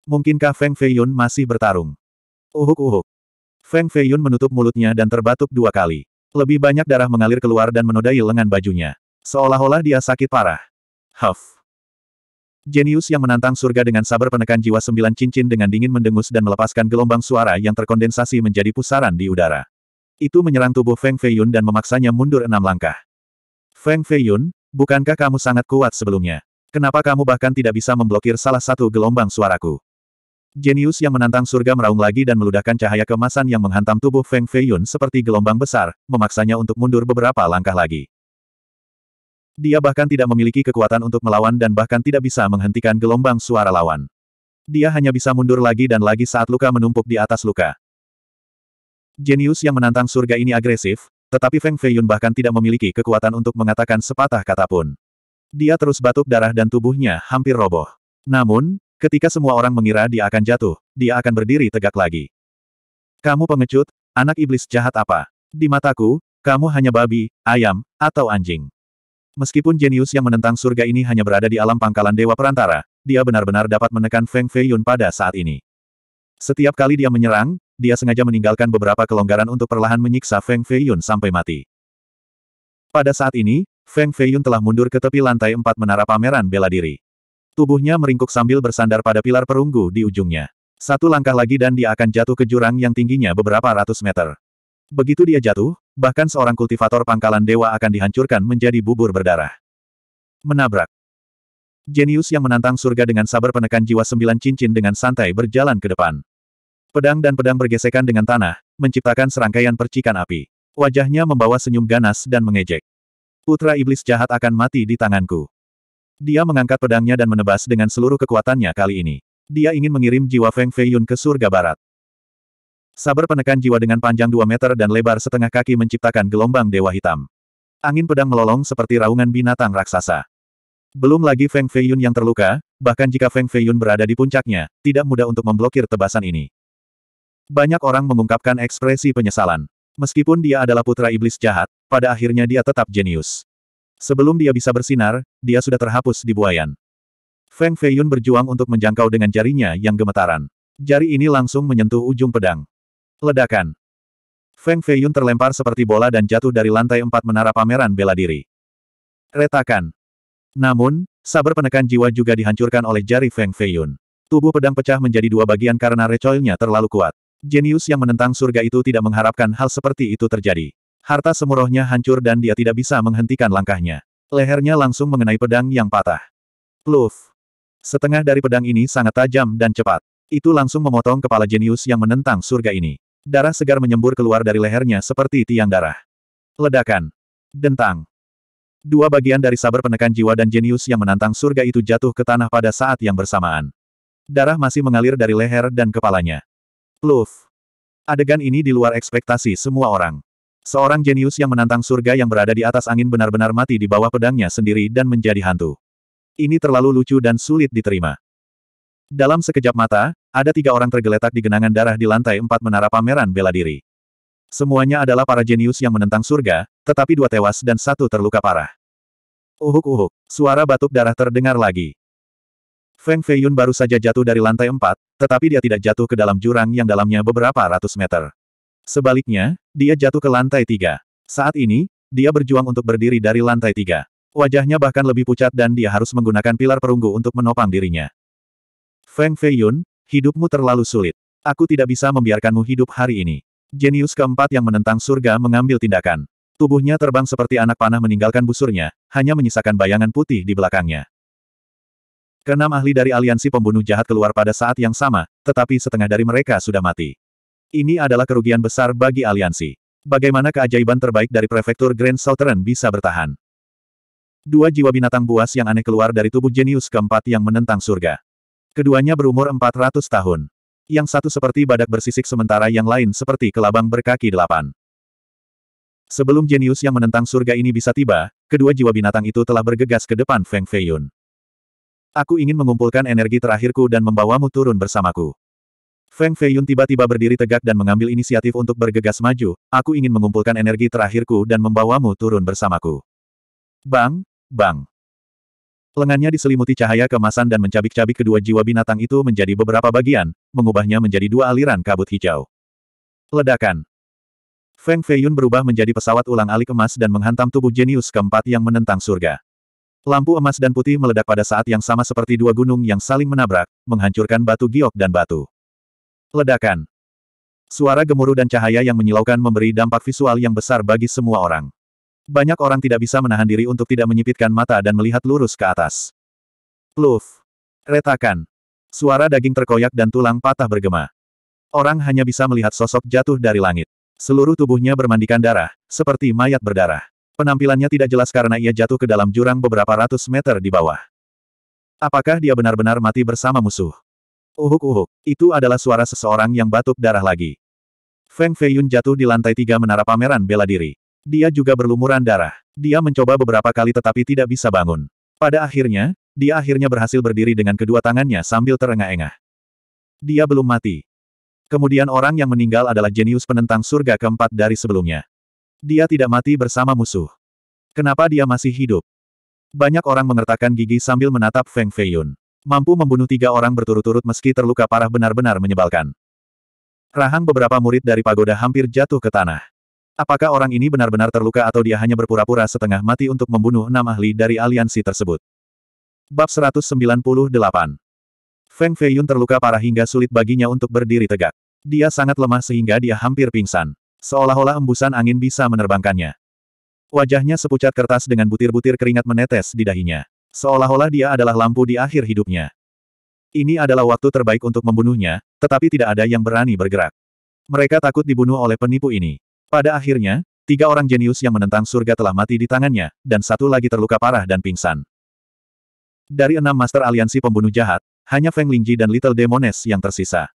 Mungkinkah Feng Feiyun masih bertarung? Uhuk-uhuk. Feng Feiyun menutup mulutnya dan terbatuk dua kali. Lebih banyak darah mengalir keluar dan menodai lengan bajunya. Seolah-olah dia sakit parah. Huff. Jenius yang menantang surga dengan sabar penekan jiwa sembilan cincin dengan dingin mendengus dan melepaskan gelombang suara yang terkondensasi menjadi pusaran di udara. Itu menyerang tubuh Feng Feiyun dan memaksanya mundur enam langkah. Feng Feiyun, bukankah kamu sangat kuat sebelumnya? Kenapa kamu bahkan tidak bisa memblokir salah satu gelombang suaraku? Jenius yang menantang surga meraung lagi dan meludahkan cahaya kemasan yang menghantam tubuh Feng Feiyun seperti gelombang besar, memaksanya untuk mundur beberapa langkah lagi. Dia bahkan tidak memiliki kekuatan untuk melawan dan bahkan tidak bisa menghentikan gelombang suara lawan. Dia hanya bisa mundur lagi dan lagi saat luka menumpuk di atas luka. Jenius yang menantang surga ini agresif, tetapi Feng Feiyun bahkan tidak memiliki kekuatan untuk mengatakan sepatah kata pun. Dia terus batuk darah dan tubuhnya hampir roboh. Namun, Ketika semua orang mengira dia akan jatuh, dia akan berdiri tegak lagi. Kamu pengecut, anak iblis jahat apa? Di mataku, kamu hanya babi, ayam, atau anjing. Meskipun jenius yang menentang surga ini hanya berada di alam pangkalan Dewa Perantara, dia benar-benar dapat menekan Feng Fei Yun pada saat ini. Setiap kali dia menyerang, dia sengaja meninggalkan beberapa kelonggaran untuk perlahan menyiksa Feng Fei Yun sampai mati. Pada saat ini, Feng Fei Yun telah mundur ke tepi lantai empat menara pameran bela diri. Tubuhnya meringkuk sambil bersandar pada pilar perunggu di ujungnya. Satu langkah lagi dan dia akan jatuh ke jurang yang tingginya beberapa ratus meter. Begitu dia jatuh, bahkan seorang kultivator pangkalan dewa akan dihancurkan menjadi bubur berdarah. Menabrak. Jenius yang menantang surga dengan sabar penekan jiwa sembilan cincin dengan santai berjalan ke depan. Pedang dan pedang bergesekan dengan tanah, menciptakan serangkaian percikan api. Wajahnya membawa senyum ganas dan mengejek. Putra iblis jahat akan mati di tanganku. Dia mengangkat pedangnya dan menebas dengan seluruh kekuatannya kali ini. Dia ingin mengirim jiwa Feng Feiyun ke surga barat. Saber penekan jiwa dengan panjang 2 meter dan lebar setengah kaki menciptakan gelombang dewa hitam. Angin pedang melolong seperti raungan binatang raksasa. Belum lagi Feng Feiyun yang terluka, bahkan jika Feng Feiyun berada di puncaknya, tidak mudah untuk memblokir tebasan ini. Banyak orang mengungkapkan ekspresi penyesalan. Meskipun dia adalah putra iblis jahat, pada akhirnya dia tetap jenius. Sebelum dia bisa bersinar, dia sudah terhapus di buayan. Feng Feiyun berjuang untuk menjangkau dengan jarinya yang gemetaran. Jari ini langsung menyentuh ujung pedang. Ledakan. Feng Feiyun terlempar seperti bola dan jatuh dari lantai empat menara pameran bela diri. Retakan. Namun, sabar penekan jiwa juga dihancurkan oleh jari Feng Feiyun. Tubuh pedang pecah menjadi dua bagian karena recoilnya terlalu kuat. Jenius yang menentang surga itu tidak mengharapkan hal seperti itu terjadi. Harta semurohnya hancur dan dia tidak bisa menghentikan langkahnya. Lehernya langsung mengenai pedang yang patah. Pluf. Setengah dari pedang ini sangat tajam dan cepat. Itu langsung memotong kepala jenius yang menentang surga ini. Darah segar menyembur keluar dari lehernya seperti tiang darah. Ledakan. Dentang. Dua bagian dari sabar penekan jiwa dan jenius yang menantang surga itu jatuh ke tanah pada saat yang bersamaan. Darah masih mengalir dari leher dan kepalanya. Pluf. Adegan ini di luar ekspektasi semua orang. Seorang jenius yang menantang surga yang berada di atas angin benar-benar mati di bawah pedangnya sendiri dan menjadi hantu. Ini terlalu lucu dan sulit diterima. Dalam sekejap mata, ada tiga orang tergeletak di genangan darah di lantai empat menara pameran bela diri. Semuanya adalah para jenius yang menentang surga, tetapi dua tewas dan satu terluka parah. Uhuk-uhuk, suara batuk darah terdengar lagi. Feng Feiyun baru saja jatuh dari lantai empat, tetapi dia tidak jatuh ke dalam jurang yang dalamnya beberapa ratus meter. Sebaliknya, dia jatuh ke lantai tiga. Saat ini, dia berjuang untuk berdiri dari lantai tiga. Wajahnya bahkan lebih pucat dan dia harus menggunakan pilar perunggu untuk menopang dirinya. Feng Feiyun, hidupmu terlalu sulit. Aku tidak bisa membiarkanmu hidup hari ini. Jenius keempat yang menentang surga mengambil tindakan. Tubuhnya terbang seperti anak panah meninggalkan busurnya, hanya menyisakan bayangan putih di belakangnya. Kenam ahli dari aliansi pembunuh jahat keluar pada saat yang sama, tetapi setengah dari mereka sudah mati. Ini adalah kerugian besar bagi aliansi. Bagaimana keajaiban terbaik dari prefektur Grand Southern bisa bertahan? Dua jiwa binatang buas yang aneh keluar dari tubuh jenius keempat yang menentang surga. Keduanya berumur 400 tahun. Yang satu seperti badak bersisik sementara yang lain seperti kelabang berkaki delapan. Sebelum jenius yang menentang surga ini bisa tiba, kedua jiwa binatang itu telah bergegas ke depan Feng Feiyun. Aku ingin mengumpulkan energi terakhirku dan membawamu turun bersamaku. Feng Feiyun tiba-tiba berdiri tegak dan mengambil inisiatif untuk bergegas maju, aku ingin mengumpulkan energi terakhirku dan membawamu turun bersamaku. Bang, bang. Lengannya diselimuti cahaya kemasan dan mencabik-cabik kedua jiwa binatang itu menjadi beberapa bagian, mengubahnya menjadi dua aliran kabut hijau. Ledakan. Feng Feiyun berubah menjadi pesawat ulang alik emas dan menghantam tubuh jenius keempat yang menentang surga. Lampu emas dan putih meledak pada saat yang sama seperti dua gunung yang saling menabrak, menghancurkan batu giok dan batu. Ledakan. Suara gemuruh dan cahaya yang menyilaukan memberi dampak visual yang besar bagi semua orang. Banyak orang tidak bisa menahan diri untuk tidak menyipitkan mata dan melihat lurus ke atas. Pluf. Retakan. Suara daging terkoyak dan tulang patah bergema. Orang hanya bisa melihat sosok jatuh dari langit. Seluruh tubuhnya bermandikan darah, seperti mayat berdarah. Penampilannya tidak jelas karena ia jatuh ke dalam jurang beberapa ratus meter di bawah. Apakah dia benar-benar mati bersama musuh? Uhuk-uhuk, itu adalah suara seseorang yang batuk darah lagi. Feng Feiyun jatuh di lantai tiga menara pameran bela diri. Dia juga berlumuran darah. Dia mencoba beberapa kali tetapi tidak bisa bangun. Pada akhirnya, dia akhirnya berhasil berdiri dengan kedua tangannya sambil terengah-engah. Dia belum mati. Kemudian orang yang meninggal adalah jenius penentang surga keempat dari sebelumnya. Dia tidak mati bersama musuh. Kenapa dia masih hidup? Banyak orang mengertakkan gigi sambil menatap Feng Feiyun. Mampu membunuh tiga orang berturut-turut meski terluka parah benar-benar menyebalkan. Rahang beberapa murid dari pagoda hampir jatuh ke tanah. Apakah orang ini benar-benar terluka atau dia hanya berpura-pura setengah mati untuk membunuh enam ahli dari aliansi tersebut? Bab 198 Feng Feiyun terluka parah hingga sulit baginya untuk berdiri tegak. Dia sangat lemah sehingga dia hampir pingsan. Seolah-olah embusan angin bisa menerbangkannya. Wajahnya sepucat kertas dengan butir-butir keringat menetes di dahinya. Seolah-olah dia adalah lampu di akhir hidupnya. Ini adalah waktu terbaik untuk membunuhnya, tetapi tidak ada yang berani bergerak. Mereka takut dibunuh oleh penipu ini. Pada akhirnya, tiga orang jenius yang menentang surga telah mati di tangannya, dan satu lagi terluka parah dan pingsan. Dari enam master aliansi pembunuh jahat, hanya Feng Lingji dan Little Demones yang tersisa.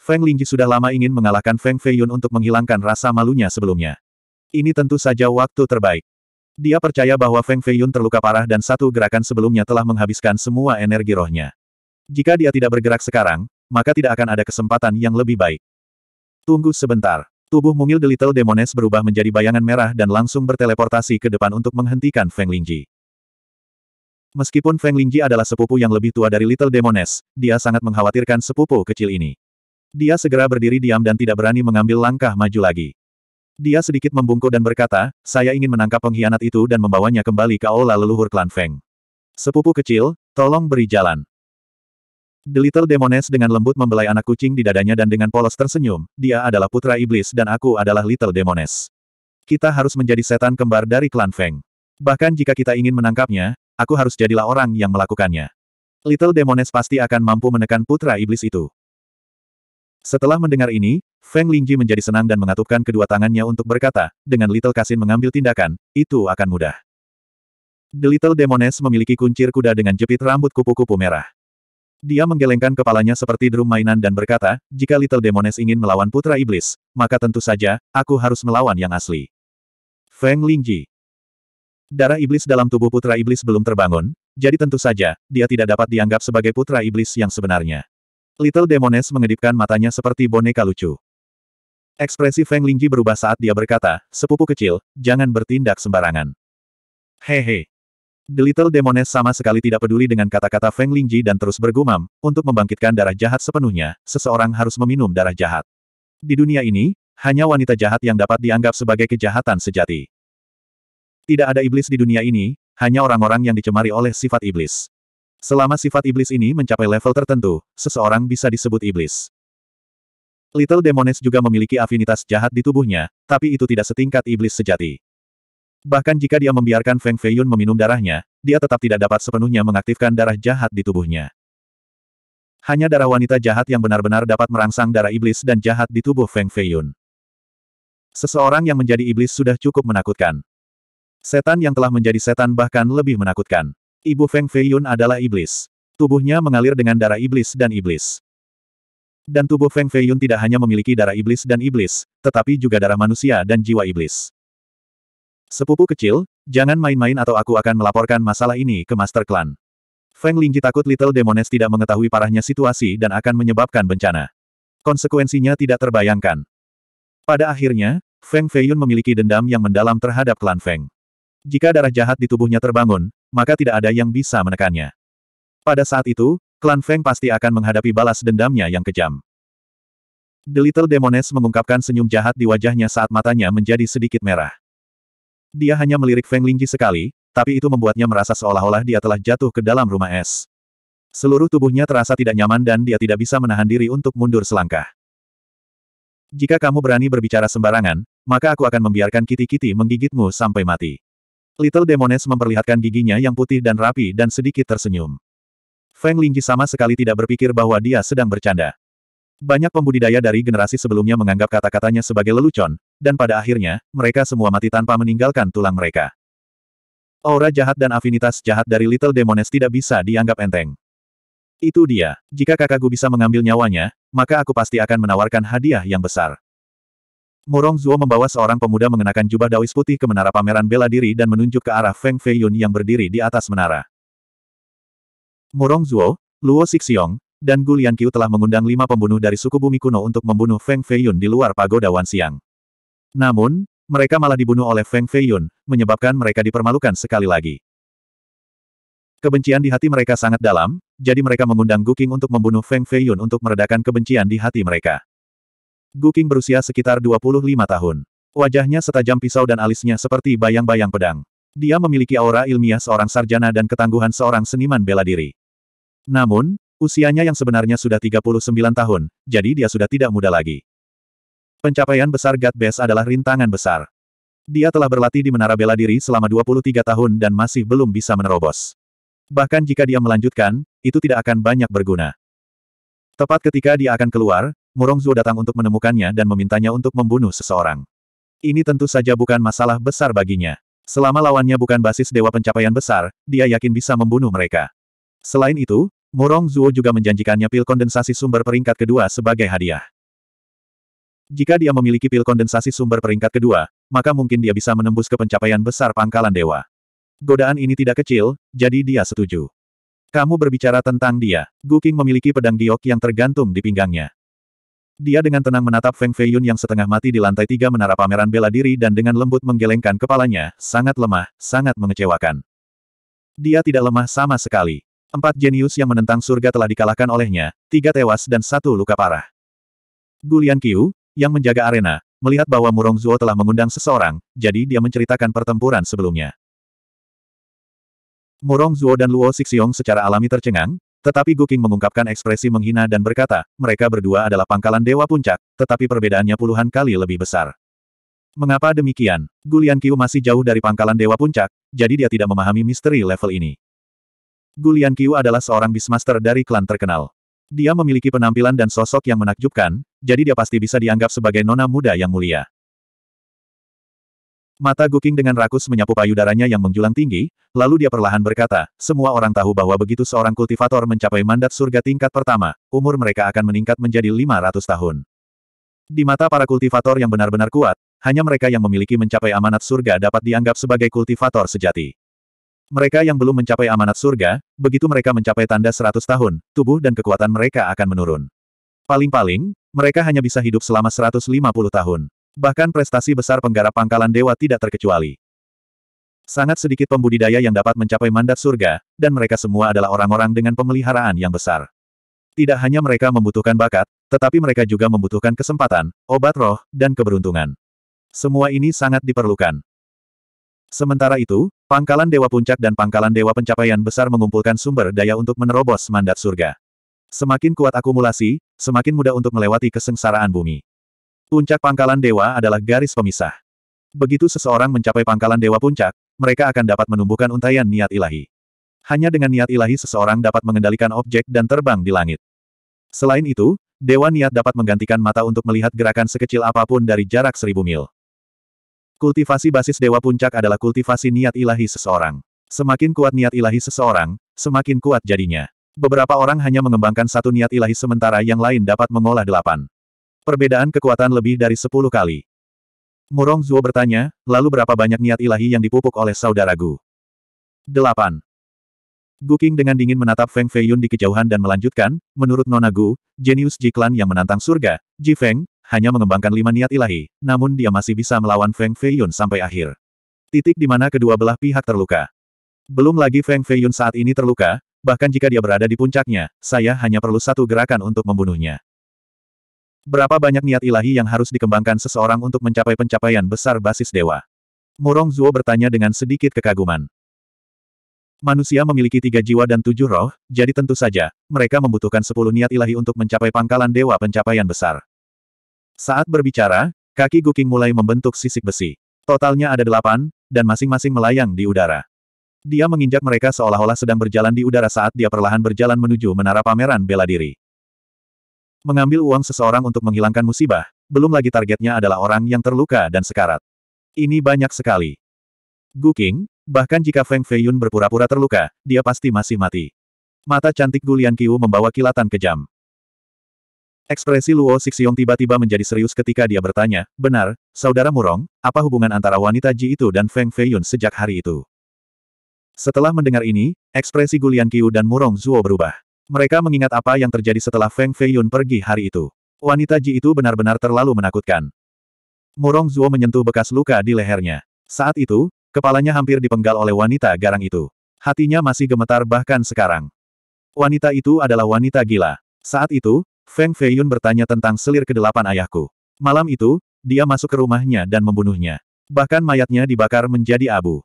Feng Lingji sudah lama ingin mengalahkan Feng Feiyun untuk menghilangkan rasa malunya sebelumnya. Ini tentu saja waktu terbaik. Dia percaya bahwa Feng Feiyun terluka parah dan satu gerakan sebelumnya telah menghabiskan semua energi rohnya. Jika dia tidak bergerak sekarang, maka tidak akan ada kesempatan yang lebih baik. Tunggu sebentar. Tubuh mungil The Little Demoness berubah menjadi bayangan merah dan langsung berteleportasi ke depan untuk menghentikan Feng Lingji. Meskipun Feng Lingji adalah sepupu yang lebih tua dari Little Demoness, dia sangat mengkhawatirkan sepupu kecil ini. Dia segera berdiri diam dan tidak berani mengambil langkah maju lagi. Dia sedikit membungkuk dan berkata, saya ingin menangkap pengkhianat itu dan membawanya kembali ke aula leluhur klan Feng. Sepupu kecil, tolong beri jalan. The Little Demoness dengan lembut membelai anak kucing di dadanya dan dengan polos tersenyum, dia adalah putra iblis dan aku adalah Little Demoness. Kita harus menjadi setan kembar dari klan Feng. Bahkan jika kita ingin menangkapnya, aku harus jadilah orang yang melakukannya. Little Demoness pasti akan mampu menekan putra iblis itu. Setelah mendengar ini, Feng Lingji menjadi senang dan mengatupkan kedua tangannya untuk berkata, dengan Little Kasin mengambil tindakan, itu akan mudah. The Little Demoness memiliki kuncir kuda dengan jepit rambut kupu-kupu merah. Dia menggelengkan kepalanya seperti drum mainan dan berkata, jika Little Demoness ingin melawan Putra Iblis, maka tentu saja, aku harus melawan yang asli. Feng Lingji. Darah iblis dalam tubuh Putra Iblis belum terbangun, jadi tentu saja, dia tidak dapat dianggap sebagai Putra Iblis yang sebenarnya. Little Demoness mengedipkan matanya seperti boneka lucu. Ekspresi Feng Lingji berubah saat dia berkata, sepupu kecil, jangan bertindak sembarangan. Hehe. The Little Demoness sama sekali tidak peduli dengan kata-kata Feng Lingji dan terus bergumam, untuk membangkitkan darah jahat sepenuhnya, seseorang harus meminum darah jahat. Di dunia ini, hanya wanita jahat yang dapat dianggap sebagai kejahatan sejati. Tidak ada iblis di dunia ini, hanya orang-orang yang dicemari oleh sifat iblis. Selama sifat iblis ini mencapai level tertentu, seseorang bisa disebut iblis. Little Demones juga memiliki afinitas jahat di tubuhnya, tapi itu tidak setingkat iblis sejati. Bahkan jika dia membiarkan Feng Feiyun meminum darahnya, dia tetap tidak dapat sepenuhnya mengaktifkan darah jahat di tubuhnya. Hanya darah wanita jahat yang benar-benar dapat merangsang darah iblis dan jahat di tubuh Feng Feiyun. Seseorang yang menjadi iblis sudah cukup menakutkan. Setan yang telah menjadi setan bahkan lebih menakutkan. Ibu Feng Feiyun adalah iblis. Tubuhnya mengalir dengan darah iblis dan iblis. Dan tubuh Feng Feiyun tidak hanya memiliki darah iblis dan iblis, tetapi juga darah manusia dan jiwa iblis. Sepupu kecil, jangan main-main atau aku akan melaporkan masalah ini ke Master Clan. Feng Lingji takut Little Demones tidak mengetahui parahnya situasi dan akan menyebabkan bencana. Konsekuensinya tidak terbayangkan. Pada akhirnya, Feng Feiyun memiliki dendam yang mendalam terhadap klan Feng. Jika darah jahat di tubuhnya terbangun, maka tidak ada yang bisa menekannya. Pada saat itu, klan Feng pasti akan menghadapi balas dendamnya yang kejam. The Little Demoness mengungkapkan senyum jahat di wajahnya saat matanya menjadi sedikit merah. Dia hanya melirik Feng Lingji sekali, tapi itu membuatnya merasa seolah-olah dia telah jatuh ke dalam rumah es. Seluruh tubuhnya terasa tidak nyaman dan dia tidak bisa menahan diri untuk mundur selangkah. Jika kamu berani berbicara sembarangan, maka aku akan membiarkan kiti-kiti menggigitmu sampai mati. Little Demoness memperlihatkan giginya yang putih dan rapi dan sedikit tersenyum. Feng Lingji sama sekali tidak berpikir bahwa dia sedang bercanda. Banyak pembudidaya dari generasi sebelumnya menganggap kata-katanya sebagai lelucon, dan pada akhirnya, mereka semua mati tanpa meninggalkan tulang mereka. Aura jahat dan afinitas jahat dari Little Demones tidak bisa dianggap enteng. Itu dia, jika kakakku bisa mengambil nyawanya, maka aku pasti akan menawarkan hadiah yang besar. Murong Zuo membawa seorang pemuda mengenakan jubah dawis putih ke menara pameran bela diri dan menunjuk ke arah Feng Feiyun yang berdiri di atas menara. Murong Zuo, Luo Sixiong, dan Gu Lianqiu telah mengundang lima pembunuh dari suku bumi kuno untuk membunuh Feng Feiyun di luar pagoda Wanxiang. Namun, mereka malah dibunuh oleh Feng Feiyun, menyebabkan mereka dipermalukan sekali lagi. Kebencian di hati mereka sangat dalam, jadi mereka mengundang Gu King untuk membunuh Feng Feiyun untuk meredakan kebencian di hati mereka. Gu King berusia sekitar 25 tahun. Wajahnya setajam pisau dan alisnya seperti bayang-bayang pedang. Dia memiliki aura ilmiah seorang sarjana dan ketangguhan seorang seniman bela diri. Namun, usianya yang sebenarnya sudah 39 tahun, jadi dia sudah tidak muda lagi. Pencapaian besar God Best adalah rintangan besar. Dia telah berlatih di menara bela diri selama 23 tahun dan masih belum bisa menerobos. Bahkan jika dia melanjutkan, itu tidak akan banyak berguna. Tepat ketika dia akan keluar, Murong Zuo datang untuk menemukannya dan memintanya untuk membunuh seseorang. Ini tentu saja bukan masalah besar baginya. Selama lawannya bukan basis dewa pencapaian besar, dia yakin bisa membunuh mereka. Selain itu, Morong Zuo juga menjanjikannya pil kondensasi sumber peringkat kedua sebagai hadiah. Jika dia memiliki pil kondensasi sumber peringkat kedua, maka mungkin dia bisa menembus ke pencapaian besar pangkalan dewa. Godaan ini tidak kecil, jadi dia setuju. Kamu berbicara tentang dia. Guking memiliki pedang giok yang tergantung di pinggangnya. Dia dengan tenang menatap Feng Feiyun yang setengah mati di lantai tiga menara pameran bela diri dan dengan lembut menggelengkan kepalanya, sangat lemah, sangat mengecewakan. Dia tidak lemah sama sekali. Empat jenius yang menentang surga telah dikalahkan olehnya, tiga tewas dan satu luka parah. Gulian Qiu, yang menjaga arena, melihat bahwa Murong Zuo telah mengundang seseorang, jadi dia menceritakan pertempuran sebelumnya. Murong Zuo dan Luo Sixiong secara alami tercengang, tetapi Guking mengungkapkan ekspresi menghina dan berkata, mereka berdua adalah pangkalan Dewa Puncak, tetapi perbedaannya puluhan kali lebih besar. Mengapa demikian? Gulian Qiu masih jauh dari pangkalan Dewa Puncak, jadi dia tidak memahami misteri level ini. Gulian Qiu adalah seorang bismaster dari klan terkenal. Dia memiliki penampilan dan sosok yang menakjubkan, jadi dia pasti bisa dianggap sebagai nona muda yang mulia. Mata Guking dengan rakus menyapu payudaranya yang menjulang tinggi, lalu dia perlahan berkata, semua orang tahu bahwa begitu seorang kultivator mencapai mandat surga tingkat pertama, umur mereka akan meningkat menjadi 500 tahun. Di mata para kultivator yang benar-benar kuat, hanya mereka yang memiliki mencapai amanat surga dapat dianggap sebagai kultivator sejati. Mereka yang belum mencapai amanat surga, begitu mereka mencapai tanda 100 tahun, tubuh dan kekuatan mereka akan menurun. Paling-paling, mereka hanya bisa hidup selama 150 tahun. Bahkan prestasi besar penggarap pangkalan dewa tidak terkecuali. Sangat sedikit pembudidaya yang dapat mencapai mandat surga, dan mereka semua adalah orang-orang dengan pemeliharaan yang besar. Tidak hanya mereka membutuhkan bakat, tetapi mereka juga membutuhkan kesempatan, obat roh, dan keberuntungan. Semua ini sangat diperlukan. Sementara itu, pangkalan Dewa Puncak dan pangkalan Dewa Pencapaian Besar mengumpulkan sumber daya untuk menerobos mandat surga. Semakin kuat akumulasi, semakin mudah untuk melewati kesengsaraan bumi. Puncak pangkalan dewa adalah garis pemisah. Begitu seseorang mencapai pangkalan dewa puncak, mereka akan dapat menumbuhkan untayan niat ilahi. Hanya dengan niat ilahi seseorang dapat mengendalikan objek dan terbang di langit. Selain itu, dewa niat dapat menggantikan mata untuk melihat gerakan sekecil apapun dari jarak seribu mil. Kultivasi basis dewa puncak adalah kultivasi niat ilahi seseorang. Semakin kuat niat ilahi seseorang, semakin kuat jadinya. Beberapa orang hanya mengembangkan satu niat ilahi sementara yang lain dapat mengolah delapan. Perbedaan kekuatan lebih dari sepuluh kali. Murong Zuo bertanya, lalu berapa banyak niat ilahi yang dipupuk oleh saudara Gu? Delapan. Guking dengan dingin menatap Feng Feiyun di kejauhan dan melanjutkan, menurut Nona Gu, jenius Jiklan yang menantang surga, Ji Feng, hanya mengembangkan lima niat ilahi, namun dia masih bisa melawan Feng Feiyun sampai akhir. Titik di mana kedua belah pihak terluka. Belum lagi Feng Feiyun saat ini terluka, bahkan jika dia berada di puncaknya, saya hanya perlu satu gerakan untuk membunuhnya. Berapa banyak niat ilahi yang harus dikembangkan seseorang untuk mencapai pencapaian besar basis dewa? Murong Zuo bertanya dengan sedikit kekaguman. Manusia memiliki tiga jiwa dan tujuh roh, jadi tentu saja, mereka membutuhkan sepuluh niat ilahi untuk mencapai pangkalan dewa pencapaian besar. Saat berbicara, kaki Guking mulai membentuk sisik besi. Totalnya ada delapan, dan masing-masing melayang di udara. Dia menginjak mereka seolah-olah sedang berjalan di udara saat dia perlahan berjalan menuju menara pameran bela diri. Mengambil uang seseorang untuk menghilangkan musibah, belum lagi targetnya adalah orang yang terluka dan sekarat. Ini banyak sekali. Gu Qing, bahkan jika Feng Feiyun berpura-pura terluka, dia pasti masih mati. Mata cantik Gulian Qiu membawa kilatan kejam. Ekspresi Luo Sixiong tiba-tiba menjadi serius ketika dia bertanya, benar, Saudara Murong, apa hubungan antara wanita Ji itu dan Feng Feiyun sejak hari itu? Setelah mendengar ini, ekspresi Gulian Qiu dan Murong Zuo berubah. Mereka mengingat apa yang terjadi setelah Feng Feiyun pergi hari itu. Wanita Ji itu benar-benar terlalu menakutkan. Murong Zuo menyentuh bekas luka di lehernya. Saat itu, kepalanya hampir dipenggal oleh wanita garang itu. Hatinya masih gemetar bahkan sekarang. Wanita itu adalah wanita gila. Saat itu, Feng Feiyun bertanya tentang selir kedelapan ayahku. Malam itu, dia masuk ke rumahnya dan membunuhnya. Bahkan mayatnya dibakar menjadi abu.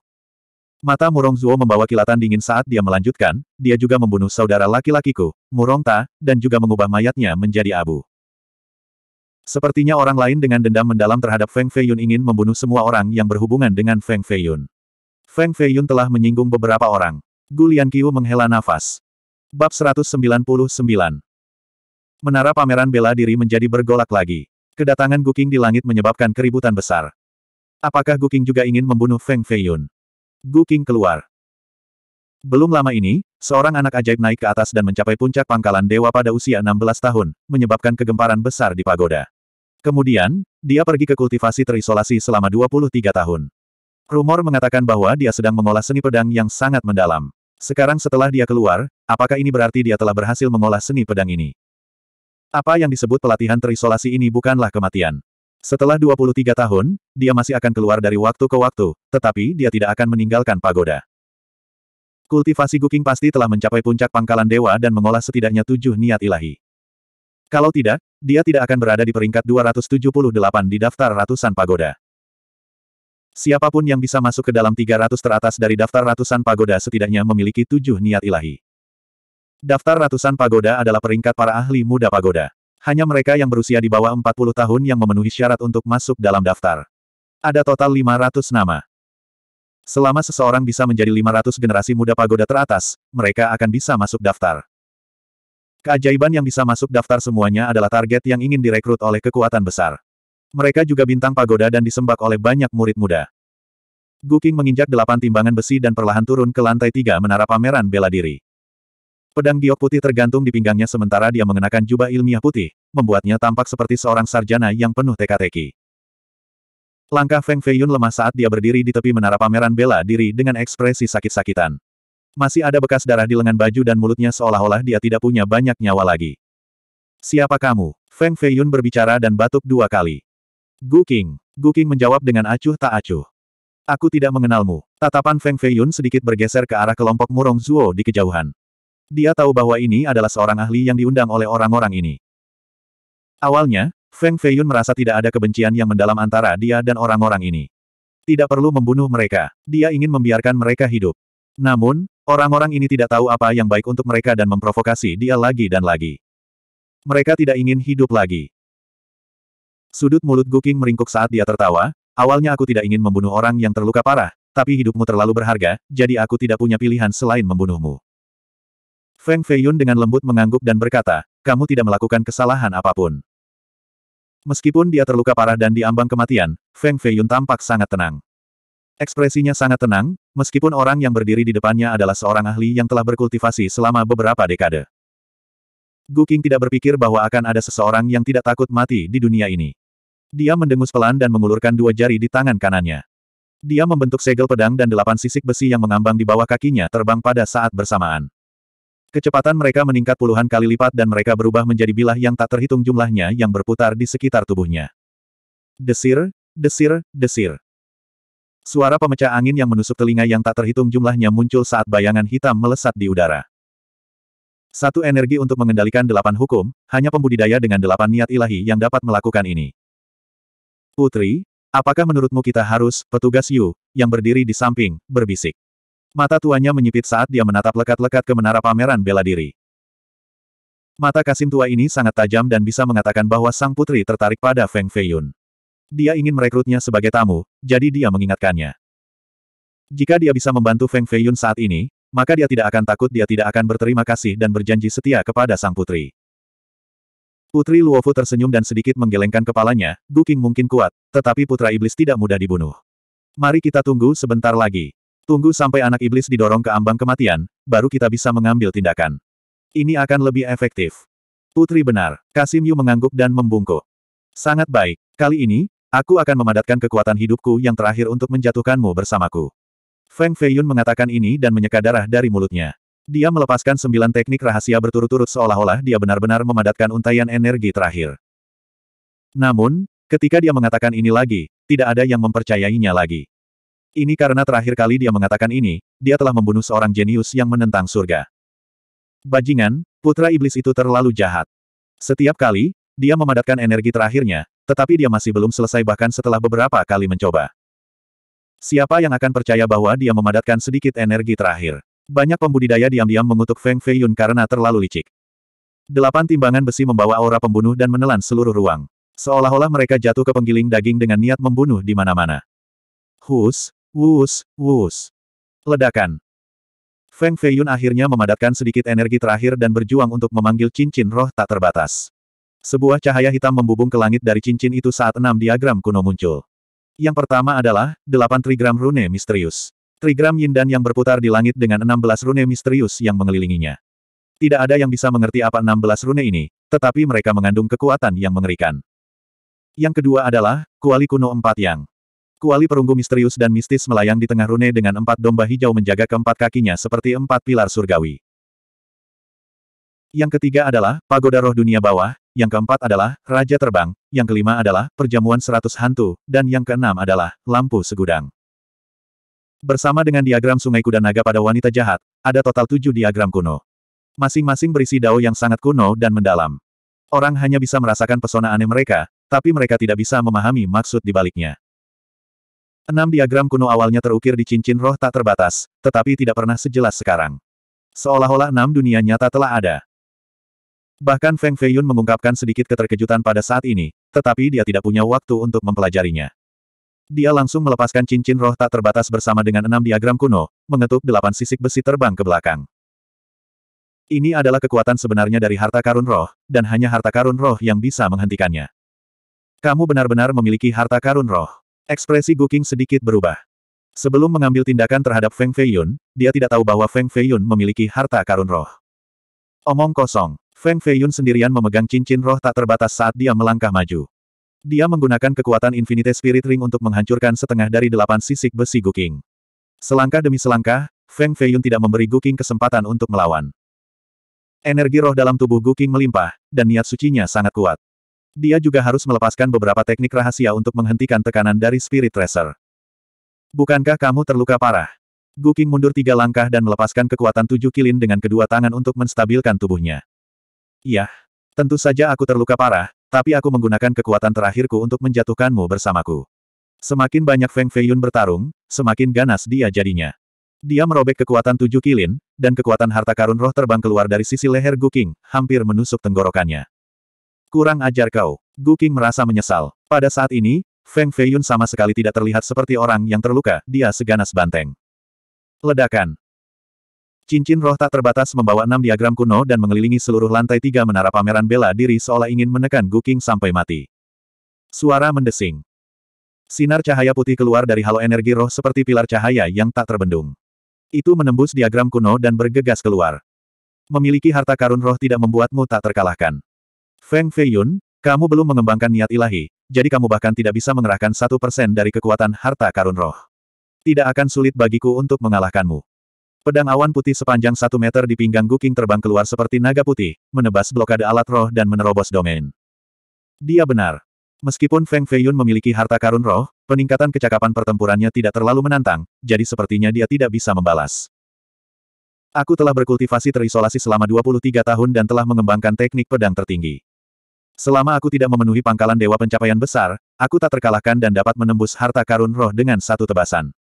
Mata Murong Zuo membawa kilatan dingin saat dia melanjutkan, dia juga membunuh saudara laki-lakiku, Murong Ta, dan juga mengubah mayatnya menjadi abu. Sepertinya orang lain dengan dendam mendalam terhadap Feng Feiyun ingin membunuh semua orang yang berhubungan dengan Feng Feiyun. Feng Feiyun telah menyinggung beberapa orang. Gulian Qiu menghela nafas. Bab 199 Menara pameran bela diri menjadi bergolak lagi. Kedatangan Guking di langit menyebabkan keributan besar. Apakah Guking juga ingin membunuh Feng Feiyun? Gu Qing keluar. Belum lama ini, seorang anak ajaib naik ke atas dan mencapai puncak pangkalan dewa pada usia 16 tahun, menyebabkan kegemparan besar di pagoda. Kemudian, dia pergi ke kultivasi terisolasi selama 23 tahun. Rumor mengatakan bahwa dia sedang mengolah seni pedang yang sangat mendalam. Sekarang setelah dia keluar, apakah ini berarti dia telah berhasil mengolah seni pedang ini? Apa yang disebut pelatihan terisolasi ini bukanlah kematian. Setelah 23 tahun, dia masih akan keluar dari waktu ke waktu, tetapi dia tidak akan meninggalkan pagoda. Kultivasi Guking pasti telah mencapai puncak pangkalan dewa dan mengolah setidaknya tujuh niat ilahi. Kalau tidak, dia tidak akan berada di peringkat 278 di daftar ratusan pagoda. Siapapun yang bisa masuk ke dalam 300 teratas dari daftar ratusan pagoda setidaknya memiliki tujuh niat ilahi. Daftar ratusan pagoda adalah peringkat para ahli muda pagoda. Hanya mereka yang berusia di bawah 40 tahun yang memenuhi syarat untuk masuk dalam daftar. Ada total 500 nama. Selama seseorang bisa menjadi 500 generasi muda pagoda teratas, mereka akan bisa masuk daftar. Keajaiban yang bisa masuk daftar semuanya adalah target yang ingin direkrut oleh kekuatan besar. Mereka juga bintang pagoda dan disembak oleh banyak murid muda. Guking menginjak delapan timbangan besi dan perlahan turun ke lantai tiga menara pameran bela diri. Pedang giok putih tergantung di pinggangnya sementara dia mengenakan jubah ilmiah putih, membuatnya tampak seperti seorang sarjana yang penuh teka-teki. Langkah Feng Feiyun lemah saat dia berdiri di tepi menara pameran bela diri dengan ekspresi sakit-sakitan. Masih ada bekas darah di lengan baju dan mulutnya seolah-olah dia tidak punya banyak nyawa lagi. Siapa kamu? Feng Feiyun berbicara dan batuk dua kali. Gu King. Gu King menjawab dengan acuh tak acuh. Aku tidak mengenalmu. Tatapan Feng Feiyun sedikit bergeser ke arah kelompok murong Zuo di kejauhan. Dia tahu bahwa ini adalah seorang ahli yang diundang oleh orang-orang ini. Awalnya, Feng Feiyun merasa tidak ada kebencian yang mendalam antara dia dan orang-orang ini. Tidak perlu membunuh mereka. Dia ingin membiarkan mereka hidup. Namun, orang-orang ini tidak tahu apa yang baik untuk mereka dan memprovokasi dia lagi dan lagi. Mereka tidak ingin hidup lagi. Sudut mulut Guking meringkuk saat dia tertawa, awalnya aku tidak ingin membunuh orang yang terluka parah, tapi hidupmu terlalu berharga, jadi aku tidak punya pilihan selain membunuhmu. Feng Feiyun dengan lembut mengangguk dan berkata, kamu tidak melakukan kesalahan apapun. Meskipun dia terluka parah dan diambang kematian, Feng Feiyun tampak sangat tenang. Ekspresinya sangat tenang, meskipun orang yang berdiri di depannya adalah seorang ahli yang telah berkultivasi selama beberapa dekade. Gu Qing tidak berpikir bahwa akan ada seseorang yang tidak takut mati di dunia ini. Dia mendengus pelan dan mengulurkan dua jari di tangan kanannya. Dia membentuk segel pedang dan delapan sisik besi yang mengambang di bawah kakinya terbang pada saat bersamaan. Kecepatan mereka meningkat puluhan kali lipat dan mereka berubah menjadi bilah yang tak terhitung jumlahnya yang berputar di sekitar tubuhnya. Desir, desir, desir. Suara pemecah angin yang menusuk telinga yang tak terhitung jumlahnya muncul saat bayangan hitam melesat di udara. Satu energi untuk mengendalikan delapan hukum, hanya pembudidaya dengan delapan niat ilahi yang dapat melakukan ini. Putri, apakah menurutmu kita harus, petugas Yu, yang berdiri di samping, berbisik. Mata tuanya menyipit saat dia menatap lekat-lekat ke menara pameran bela diri. Mata Kasim tua ini sangat tajam dan bisa mengatakan bahwa sang putri tertarik pada Feng Feiyun. Dia ingin merekrutnya sebagai tamu, jadi dia mengingatkannya. Jika dia bisa membantu Feng Feiyun saat ini, maka dia tidak akan takut dia tidak akan berterima kasih dan berjanji setia kepada sang putri. Putri Luofu tersenyum dan sedikit menggelengkan kepalanya, Duking mungkin kuat, tetapi putra iblis tidak mudah dibunuh. Mari kita tunggu sebentar lagi. Tunggu sampai anak iblis didorong ke ambang kematian, baru kita bisa mengambil tindakan. Ini akan lebih efektif. Putri benar, Kasim Yu mengangguk dan membungkuk. Sangat baik, kali ini, aku akan memadatkan kekuatan hidupku yang terakhir untuk menjatuhkanmu bersamaku. Feng Feiyun mengatakan ini dan menyeka darah dari mulutnya. Dia melepaskan sembilan teknik rahasia berturut-turut seolah-olah dia benar-benar memadatkan untaian energi terakhir. Namun, ketika dia mengatakan ini lagi, tidak ada yang mempercayainya lagi. Ini karena terakhir kali dia mengatakan ini, dia telah membunuh seorang jenius yang menentang surga. Bajingan, putra iblis itu terlalu jahat. Setiap kali, dia memadatkan energi terakhirnya, tetapi dia masih belum selesai bahkan setelah beberapa kali mencoba. Siapa yang akan percaya bahwa dia memadatkan sedikit energi terakhir? Banyak pembudidaya diam-diam mengutuk Feng Feiyun karena terlalu licik. Delapan timbangan besi membawa aura pembunuh dan menelan seluruh ruang. Seolah-olah mereka jatuh ke penggiling daging dengan niat membunuh di mana-mana. Hus, Wus, wus, Ledakan. Feng Feiyun akhirnya memadatkan sedikit energi terakhir dan berjuang untuk memanggil cincin roh tak terbatas. Sebuah cahaya hitam membubung ke langit dari cincin itu saat enam diagram kuno muncul. Yang pertama adalah, delapan trigram rune misterius. Trigram yin dan yang berputar di langit dengan enam belas rune misterius yang mengelilinginya. Tidak ada yang bisa mengerti apa enam belas rune ini, tetapi mereka mengandung kekuatan yang mengerikan. Yang kedua adalah, kuali kuno empat yang. Kuali perunggu misterius dan mistis melayang di tengah rune dengan empat domba hijau menjaga keempat kakinya seperti empat pilar surgawi. Yang ketiga adalah Pagoda Roh Dunia Bawah, yang keempat adalah Raja Terbang, yang kelima adalah Perjamuan Seratus Hantu, dan yang keenam adalah Lampu Segudang. Bersama dengan diagram Sungai Kuda Naga pada wanita jahat, ada total tujuh diagram kuno. Masing-masing berisi dao yang sangat kuno dan mendalam. Orang hanya bisa merasakan pesona aneh mereka, tapi mereka tidak bisa memahami maksud dibaliknya. Enam diagram kuno awalnya terukir di cincin roh tak terbatas, tetapi tidak pernah sejelas sekarang. Seolah-olah enam dunia nyata telah ada. Bahkan Feng Feiyun mengungkapkan sedikit keterkejutan pada saat ini, tetapi dia tidak punya waktu untuk mempelajarinya. Dia langsung melepaskan cincin roh tak terbatas bersama dengan enam diagram kuno, mengetuk delapan sisik besi terbang ke belakang. Ini adalah kekuatan sebenarnya dari harta karun roh, dan hanya harta karun roh yang bisa menghentikannya. Kamu benar-benar memiliki harta karun roh. Ekspresi Guking sedikit berubah. Sebelum mengambil tindakan terhadap Feng Feiyun, dia tidak tahu bahwa Feng Feiyun memiliki harta karun roh. Omong kosong, Feng Feiyun sendirian memegang cincin roh tak terbatas saat dia melangkah maju. Dia menggunakan kekuatan Infinite Spirit Ring untuk menghancurkan setengah dari delapan sisik besi Guking. Selangkah demi selangkah, Feng Feiyun tidak memberi Guking kesempatan untuk melawan. Energi roh dalam tubuh Guking melimpah, dan niat sucinya sangat kuat. Dia juga harus melepaskan beberapa teknik rahasia untuk menghentikan tekanan dari Spirit Tracer. Bukankah kamu terluka parah? Guking mundur tiga langkah dan melepaskan kekuatan tujuh kilin dengan kedua tangan untuk menstabilkan tubuhnya. Yah, tentu saja aku terluka parah, tapi aku menggunakan kekuatan terakhirku untuk menjatuhkanmu bersamaku. Semakin banyak Feng Feiyun bertarung, semakin ganas dia jadinya. Dia merobek kekuatan tujuh kilin, dan kekuatan harta karun roh terbang keluar dari sisi leher Guking, hampir menusuk tenggorokannya. Kurang ajar kau. Guking merasa menyesal. Pada saat ini, Feng Feiyun sama sekali tidak terlihat seperti orang yang terluka, dia seganas banteng. Ledakan. Cincin roh tak terbatas membawa enam diagram kuno dan mengelilingi seluruh lantai tiga menara pameran bela diri seolah ingin menekan Guking sampai mati. Suara mendesing. Sinar cahaya putih keluar dari halo energi roh seperti pilar cahaya yang tak terbendung. Itu menembus diagram kuno dan bergegas keluar. Memiliki harta karun roh tidak membuatmu tak terkalahkan. Feng Feiyun, kamu belum mengembangkan niat ilahi, jadi kamu bahkan tidak bisa mengerahkan satu persen dari kekuatan harta karun roh. Tidak akan sulit bagiku untuk mengalahkanmu. Pedang awan putih sepanjang satu meter di pinggang Guking terbang keluar seperti naga putih, menebas blokade alat roh dan menerobos domain. Dia benar. Meskipun Feng Feiyun memiliki harta karun roh, peningkatan kecakapan pertempurannya tidak terlalu menantang, jadi sepertinya dia tidak bisa membalas. Aku telah berkultivasi terisolasi selama 23 tahun dan telah mengembangkan teknik pedang tertinggi. Selama aku tidak memenuhi pangkalan dewa pencapaian besar, aku tak terkalahkan dan dapat menembus harta karun roh dengan satu tebasan.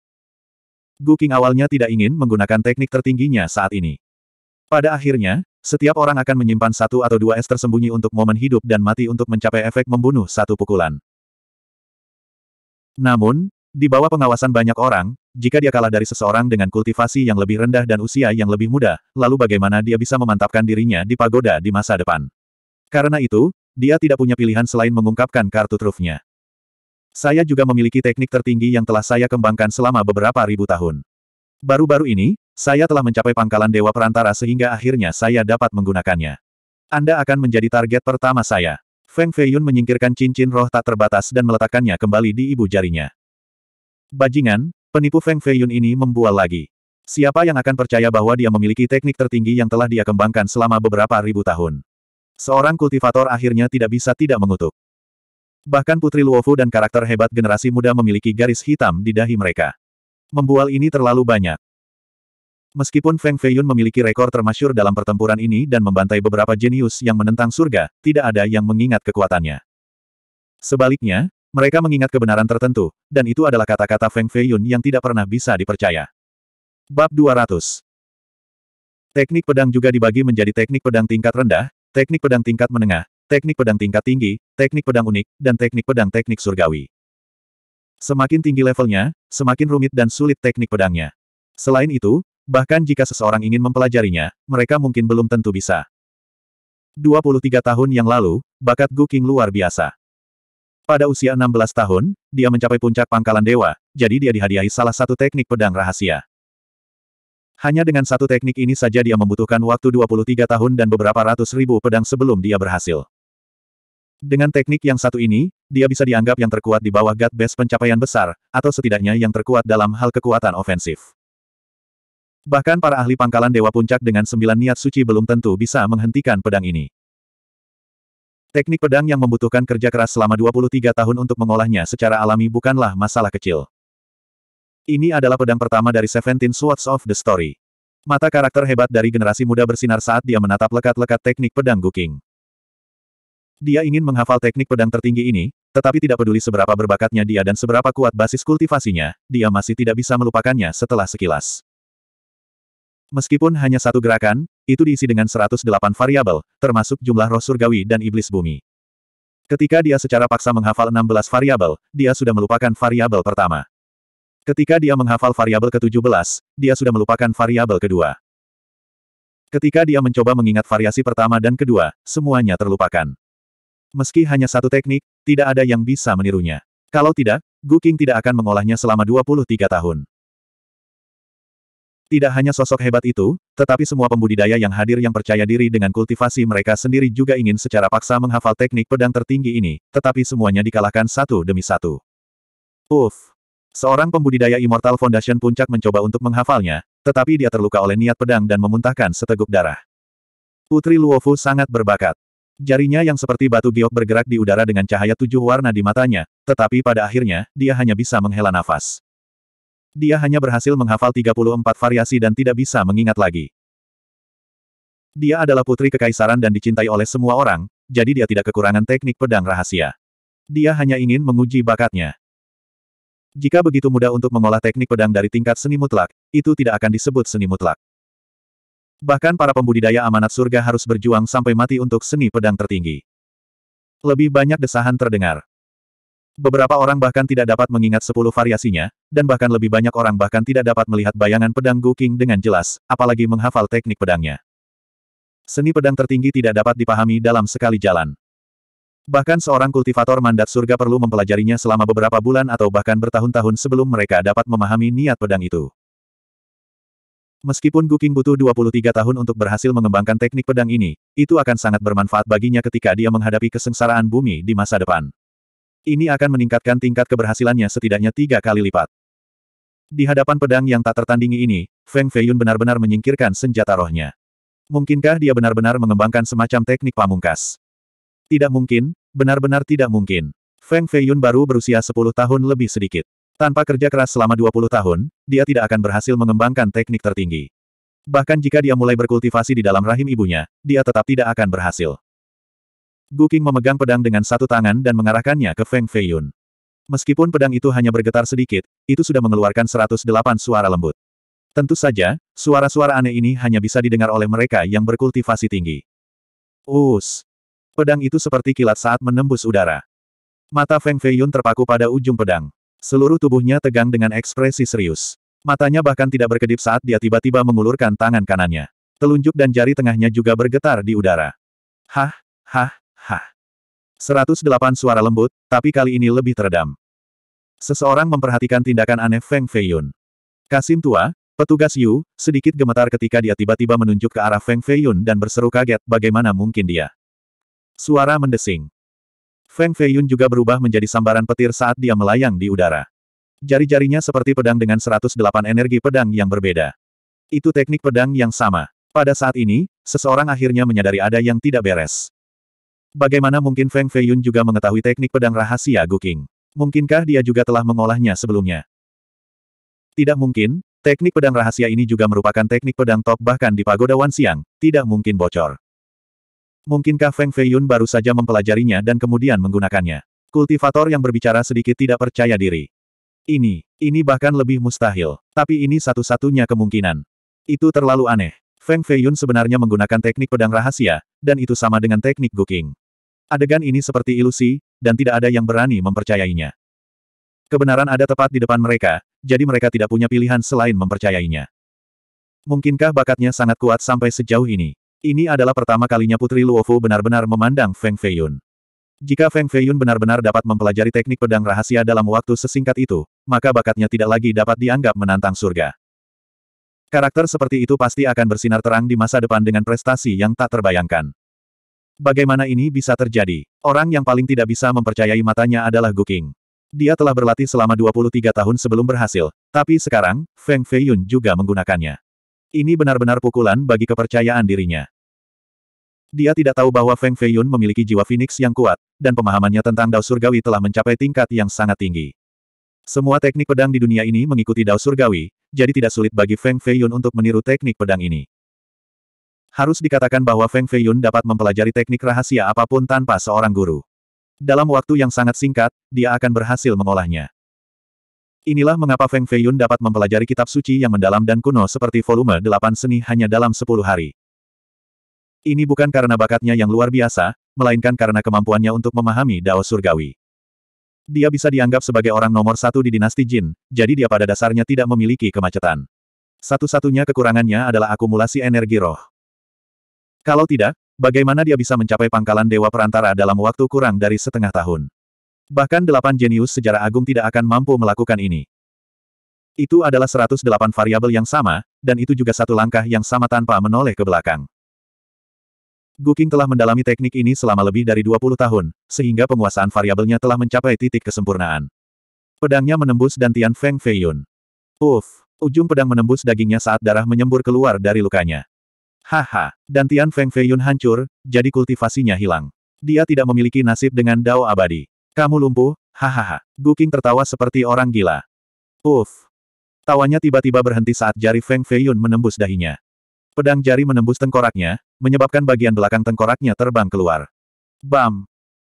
Gu awalnya tidak ingin menggunakan teknik tertingginya saat ini. Pada akhirnya, setiap orang akan menyimpan satu atau dua es tersembunyi untuk momen hidup dan mati untuk mencapai efek membunuh satu pukulan. Namun, di bawah pengawasan banyak orang, jika dia kalah dari seseorang dengan kultivasi yang lebih rendah dan usia yang lebih muda, lalu bagaimana dia bisa memantapkan dirinya di pagoda di masa depan? Karena itu, dia tidak punya pilihan selain mengungkapkan kartu trufnya. Saya juga memiliki teknik tertinggi yang telah saya kembangkan selama beberapa ribu tahun. Baru-baru ini, saya telah mencapai pangkalan Dewa Perantara sehingga akhirnya saya dapat menggunakannya. Anda akan menjadi target pertama saya. Feng Feiyun menyingkirkan cincin roh tak terbatas dan meletakkannya kembali di ibu jarinya. Bajingan, penipu Feng Feiyun ini membual lagi. Siapa yang akan percaya bahwa dia memiliki teknik tertinggi yang telah dia kembangkan selama beberapa ribu tahun? Seorang kultivator akhirnya tidak bisa tidak mengutuk. Bahkan Putri Luofu dan karakter hebat generasi muda memiliki garis hitam di dahi mereka. Membual ini terlalu banyak. Meskipun Feng Feiyun memiliki rekor termasyur dalam pertempuran ini dan membantai beberapa jenius yang menentang surga, tidak ada yang mengingat kekuatannya. Sebaliknya, mereka mengingat kebenaran tertentu, dan itu adalah kata-kata Feng Feiyun yang tidak pernah bisa dipercaya. Bab 200 Teknik pedang juga dibagi menjadi teknik pedang tingkat rendah, teknik pedang tingkat menengah, teknik pedang tingkat tinggi, teknik pedang unik, dan teknik pedang teknik surgawi. Semakin tinggi levelnya, semakin rumit dan sulit teknik pedangnya. Selain itu, bahkan jika seseorang ingin mempelajarinya, mereka mungkin belum tentu bisa. 23 tahun yang lalu, bakat Gu King luar biasa. Pada usia 16 tahun, dia mencapai puncak pangkalan dewa, jadi dia dihadiahi salah satu teknik pedang rahasia. Hanya dengan satu teknik ini saja dia membutuhkan waktu 23 tahun dan beberapa ratus ribu pedang sebelum dia berhasil. Dengan teknik yang satu ini, dia bisa dianggap yang terkuat di bawah God Best pencapaian besar, atau setidaknya yang terkuat dalam hal kekuatan ofensif. Bahkan para ahli pangkalan Dewa Puncak dengan sembilan niat suci belum tentu bisa menghentikan pedang ini. Teknik pedang yang membutuhkan kerja keras selama 23 tahun untuk mengolahnya secara alami bukanlah masalah kecil. Ini adalah pedang pertama dari Seventeen Swords of the Story. Mata karakter hebat dari generasi muda bersinar saat dia menatap lekat-lekat teknik pedang Guking. Dia ingin menghafal teknik pedang tertinggi ini, tetapi tidak peduli seberapa berbakatnya dia dan seberapa kuat basis kultivasinya, dia masih tidak bisa melupakannya setelah sekilas. Meskipun hanya satu gerakan, itu diisi dengan 108 variabel, termasuk jumlah roh surgawi dan iblis bumi. Ketika dia secara paksa menghafal 16 variabel, dia sudah melupakan variabel pertama. Ketika dia menghafal variabel ke-17, dia sudah melupakan variabel kedua. Ketika dia mencoba mengingat variasi pertama dan kedua, semuanya terlupakan. Meski hanya satu teknik, tidak ada yang bisa menirunya. Kalau tidak, Gu King tidak akan mengolahnya selama 23 tahun. Tidak hanya sosok hebat itu, tetapi semua pembudidaya yang hadir yang percaya diri dengan kultivasi mereka sendiri juga ingin secara paksa menghafal teknik pedang tertinggi ini, tetapi semuanya dikalahkan satu demi satu. Uff, Seorang pembudidaya Immortal Foundation Puncak mencoba untuk menghafalnya, tetapi dia terluka oleh niat pedang dan memuntahkan seteguk darah. Putri Luofu sangat berbakat. Jarinya yang seperti batu giok bergerak di udara dengan cahaya tujuh warna di matanya, tetapi pada akhirnya, dia hanya bisa menghela nafas. Dia hanya berhasil menghafal 34 variasi dan tidak bisa mengingat lagi. Dia adalah putri kekaisaran dan dicintai oleh semua orang, jadi dia tidak kekurangan teknik pedang rahasia. Dia hanya ingin menguji bakatnya. Jika begitu mudah untuk mengolah teknik pedang dari tingkat seni mutlak, itu tidak akan disebut seni mutlak. Bahkan para pembudidaya amanat surga harus berjuang sampai mati untuk seni pedang tertinggi. Lebih banyak desahan terdengar. Beberapa orang bahkan tidak dapat mengingat sepuluh variasinya, dan bahkan lebih banyak orang bahkan tidak dapat melihat bayangan pedang Guking dengan jelas, apalagi menghafal teknik pedangnya. Seni pedang tertinggi tidak dapat dipahami dalam sekali jalan. Bahkan seorang kultivator mandat surga perlu mempelajarinya selama beberapa bulan atau bahkan bertahun-tahun sebelum mereka dapat memahami niat pedang itu. Meskipun Guking butuh 23 tahun untuk berhasil mengembangkan teknik pedang ini, itu akan sangat bermanfaat baginya ketika dia menghadapi kesengsaraan bumi di masa depan. Ini akan meningkatkan tingkat keberhasilannya setidaknya tiga kali lipat. Di hadapan pedang yang tak tertandingi ini, Feng Feiyun benar-benar menyingkirkan senjata rohnya. Mungkinkah dia benar-benar mengembangkan semacam teknik pamungkas? Tidak mungkin, benar-benar tidak mungkin. Feng Feiyun baru berusia 10 tahun lebih sedikit. Tanpa kerja keras selama 20 tahun, dia tidak akan berhasil mengembangkan teknik tertinggi. Bahkan jika dia mulai berkultivasi di dalam rahim ibunya, dia tetap tidak akan berhasil. Gu Qing memegang pedang dengan satu tangan dan mengarahkannya ke Feng Feiyun. Meskipun pedang itu hanya bergetar sedikit, itu sudah mengeluarkan 108 suara lembut. Tentu saja, suara-suara aneh ini hanya bisa didengar oleh mereka yang berkultivasi tinggi. Us, Pedang itu seperti kilat saat menembus udara. Mata Feng Feiyun terpaku pada ujung pedang. Seluruh tubuhnya tegang dengan ekspresi serius. Matanya bahkan tidak berkedip saat dia tiba-tiba mengulurkan tangan kanannya. Telunjuk dan jari tengahnya juga bergetar di udara. Hah, hah, hah. 108 suara lembut, tapi kali ini lebih teredam. Seseorang memperhatikan tindakan aneh Feng Feiyun. Kasim tua, Petugas Yu, sedikit gemetar ketika dia tiba-tiba menunjuk ke arah Feng Feiyun dan berseru kaget, bagaimana mungkin dia. Suara mendesing. Feng Feiyun juga berubah menjadi sambaran petir saat dia melayang di udara. Jari-jarinya seperti pedang dengan 108 energi pedang yang berbeda. Itu teknik pedang yang sama. Pada saat ini, seseorang akhirnya menyadari ada yang tidak beres. Bagaimana mungkin Feng Feiyun juga mengetahui teknik pedang rahasia Guking? Mungkinkah dia juga telah mengolahnya sebelumnya? Tidak mungkin, teknik pedang rahasia ini juga merupakan teknik pedang top bahkan di Pagoda Wansiang, tidak mungkin bocor. Mungkinkah Feng Feiyun baru saja mempelajarinya dan kemudian menggunakannya? Kultivator yang berbicara sedikit tidak percaya diri. Ini, ini bahkan lebih mustahil. Tapi ini satu-satunya kemungkinan. Itu terlalu aneh. Feng Feiyun sebenarnya menggunakan teknik pedang rahasia, dan itu sama dengan teknik Guking. Adegan ini seperti ilusi, dan tidak ada yang berani mempercayainya. Kebenaran ada tepat di depan mereka, jadi mereka tidak punya pilihan selain mempercayainya. Mungkinkah bakatnya sangat kuat sampai sejauh ini? Ini adalah pertama kalinya Putri Luofu benar-benar memandang Feng Feiyun. Jika Feng Feiyun benar-benar dapat mempelajari teknik pedang rahasia dalam waktu sesingkat itu, maka bakatnya tidak lagi dapat dianggap menantang surga. Karakter seperti itu pasti akan bersinar terang di masa depan dengan prestasi yang tak terbayangkan. Bagaimana ini bisa terjadi? Orang yang paling tidak bisa mempercayai matanya adalah Gu Qing. Dia telah berlatih selama 23 tahun sebelum berhasil, tapi sekarang, Feng Feiyun juga menggunakannya. Ini benar-benar pukulan bagi kepercayaan dirinya. Dia tidak tahu bahwa Feng Feiyun memiliki jiwa Phoenix yang kuat, dan pemahamannya tentang Dao Surgawi telah mencapai tingkat yang sangat tinggi. Semua teknik pedang di dunia ini mengikuti Dao Surgawi, jadi tidak sulit bagi Feng Feiyun untuk meniru teknik pedang ini. Harus dikatakan bahwa Feng Feiyun dapat mempelajari teknik rahasia apapun tanpa seorang guru. Dalam waktu yang sangat singkat, dia akan berhasil mengolahnya. Inilah mengapa Feng Feiyun dapat mempelajari kitab suci yang mendalam dan kuno seperti volume 8 seni hanya dalam 10 hari. Ini bukan karena bakatnya yang luar biasa, melainkan karena kemampuannya untuk memahami Dao Surgawi. Dia bisa dianggap sebagai orang nomor satu di dinasti Jin, jadi dia pada dasarnya tidak memiliki kemacetan. Satu-satunya kekurangannya adalah akumulasi energi roh. Kalau tidak, bagaimana dia bisa mencapai pangkalan Dewa Perantara dalam waktu kurang dari setengah tahun? Bahkan delapan jenius sejarah agung tidak akan mampu melakukan ini. Itu adalah 108 variabel yang sama, dan itu juga satu langkah yang sama tanpa menoleh ke belakang. Guking telah mendalami teknik ini selama lebih dari 20 tahun, sehingga penguasaan variabelnya telah mencapai titik kesempurnaan. Pedangnya menembus dan Tian Feng Feiyun. Uf, ujung pedang menembus dagingnya saat darah menyembur keluar dari lukanya. Haha, dan Tian Feng Feiyun hancur, jadi kultivasinya hilang. Dia tidak memiliki nasib dengan Dao abadi. Kamu lumpuh, hahaha. Guking tertawa seperti orang gila. Uff. Tawanya tiba-tiba berhenti saat jari Feng Feiyun menembus dahinya. Pedang jari menembus tengkoraknya, menyebabkan bagian belakang tengkoraknya terbang keluar. Bam!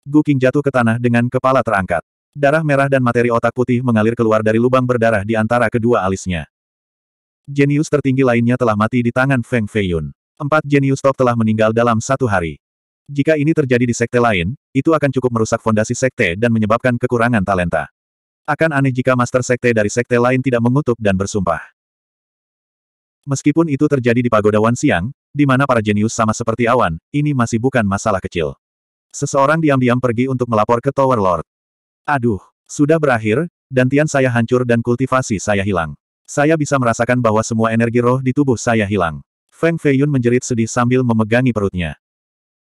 Guking jatuh ke tanah dengan kepala terangkat. Darah merah dan materi otak putih mengalir keluar dari lubang berdarah di antara kedua alisnya. Jenius tertinggi lainnya telah mati di tangan Feng Feiyun. Empat jenius top telah meninggal dalam satu hari. Jika ini terjadi di sekte lain, itu akan cukup merusak fondasi sekte dan menyebabkan kekurangan talenta. Akan aneh jika master sekte dari sekte lain tidak mengutuk dan bersumpah. Meskipun itu terjadi di pagoda Wan Siang, di mana para jenius sama seperti awan, ini masih bukan masalah kecil. Seseorang diam-diam pergi untuk melapor ke Tower Lord. Aduh, sudah berakhir, dantian saya hancur dan kultivasi saya hilang. Saya bisa merasakan bahwa semua energi roh di tubuh saya hilang. Feng Feiyun menjerit sedih sambil memegangi perutnya.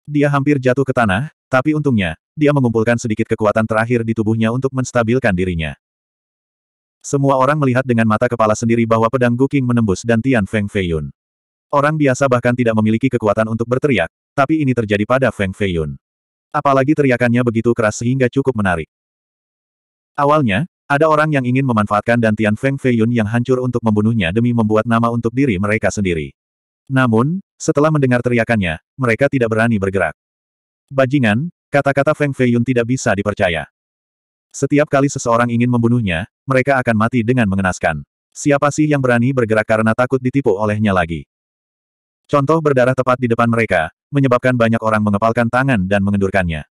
Dia hampir jatuh ke tanah, tapi untungnya, dia mengumpulkan sedikit kekuatan terakhir di tubuhnya untuk menstabilkan dirinya. Semua orang melihat dengan mata kepala sendiri bahwa pedang Guking menembus dan Tian Feng Feiyun. Orang biasa bahkan tidak memiliki kekuatan untuk berteriak, tapi ini terjadi pada Feng Feiyun. Apalagi teriakannya begitu keras sehingga cukup menarik. Awalnya, ada orang yang ingin memanfaatkan dan Tian Feng Feiyun yang hancur untuk membunuhnya demi membuat nama untuk diri mereka sendiri. Namun, setelah mendengar teriakannya, mereka tidak berani bergerak. Bajingan, kata-kata Feng Feiyun tidak bisa dipercaya. Setiap kali seseorang ingin membunuhnya, mereka akan mati dengan mengenaskan. Siapa sih yang berani bergerak karena takut ditipu olehnya lagi? Contoh berdarah tepat di depan mereka, menyebabkan banyak orang mengepalkan tangan dan mengendurkannya.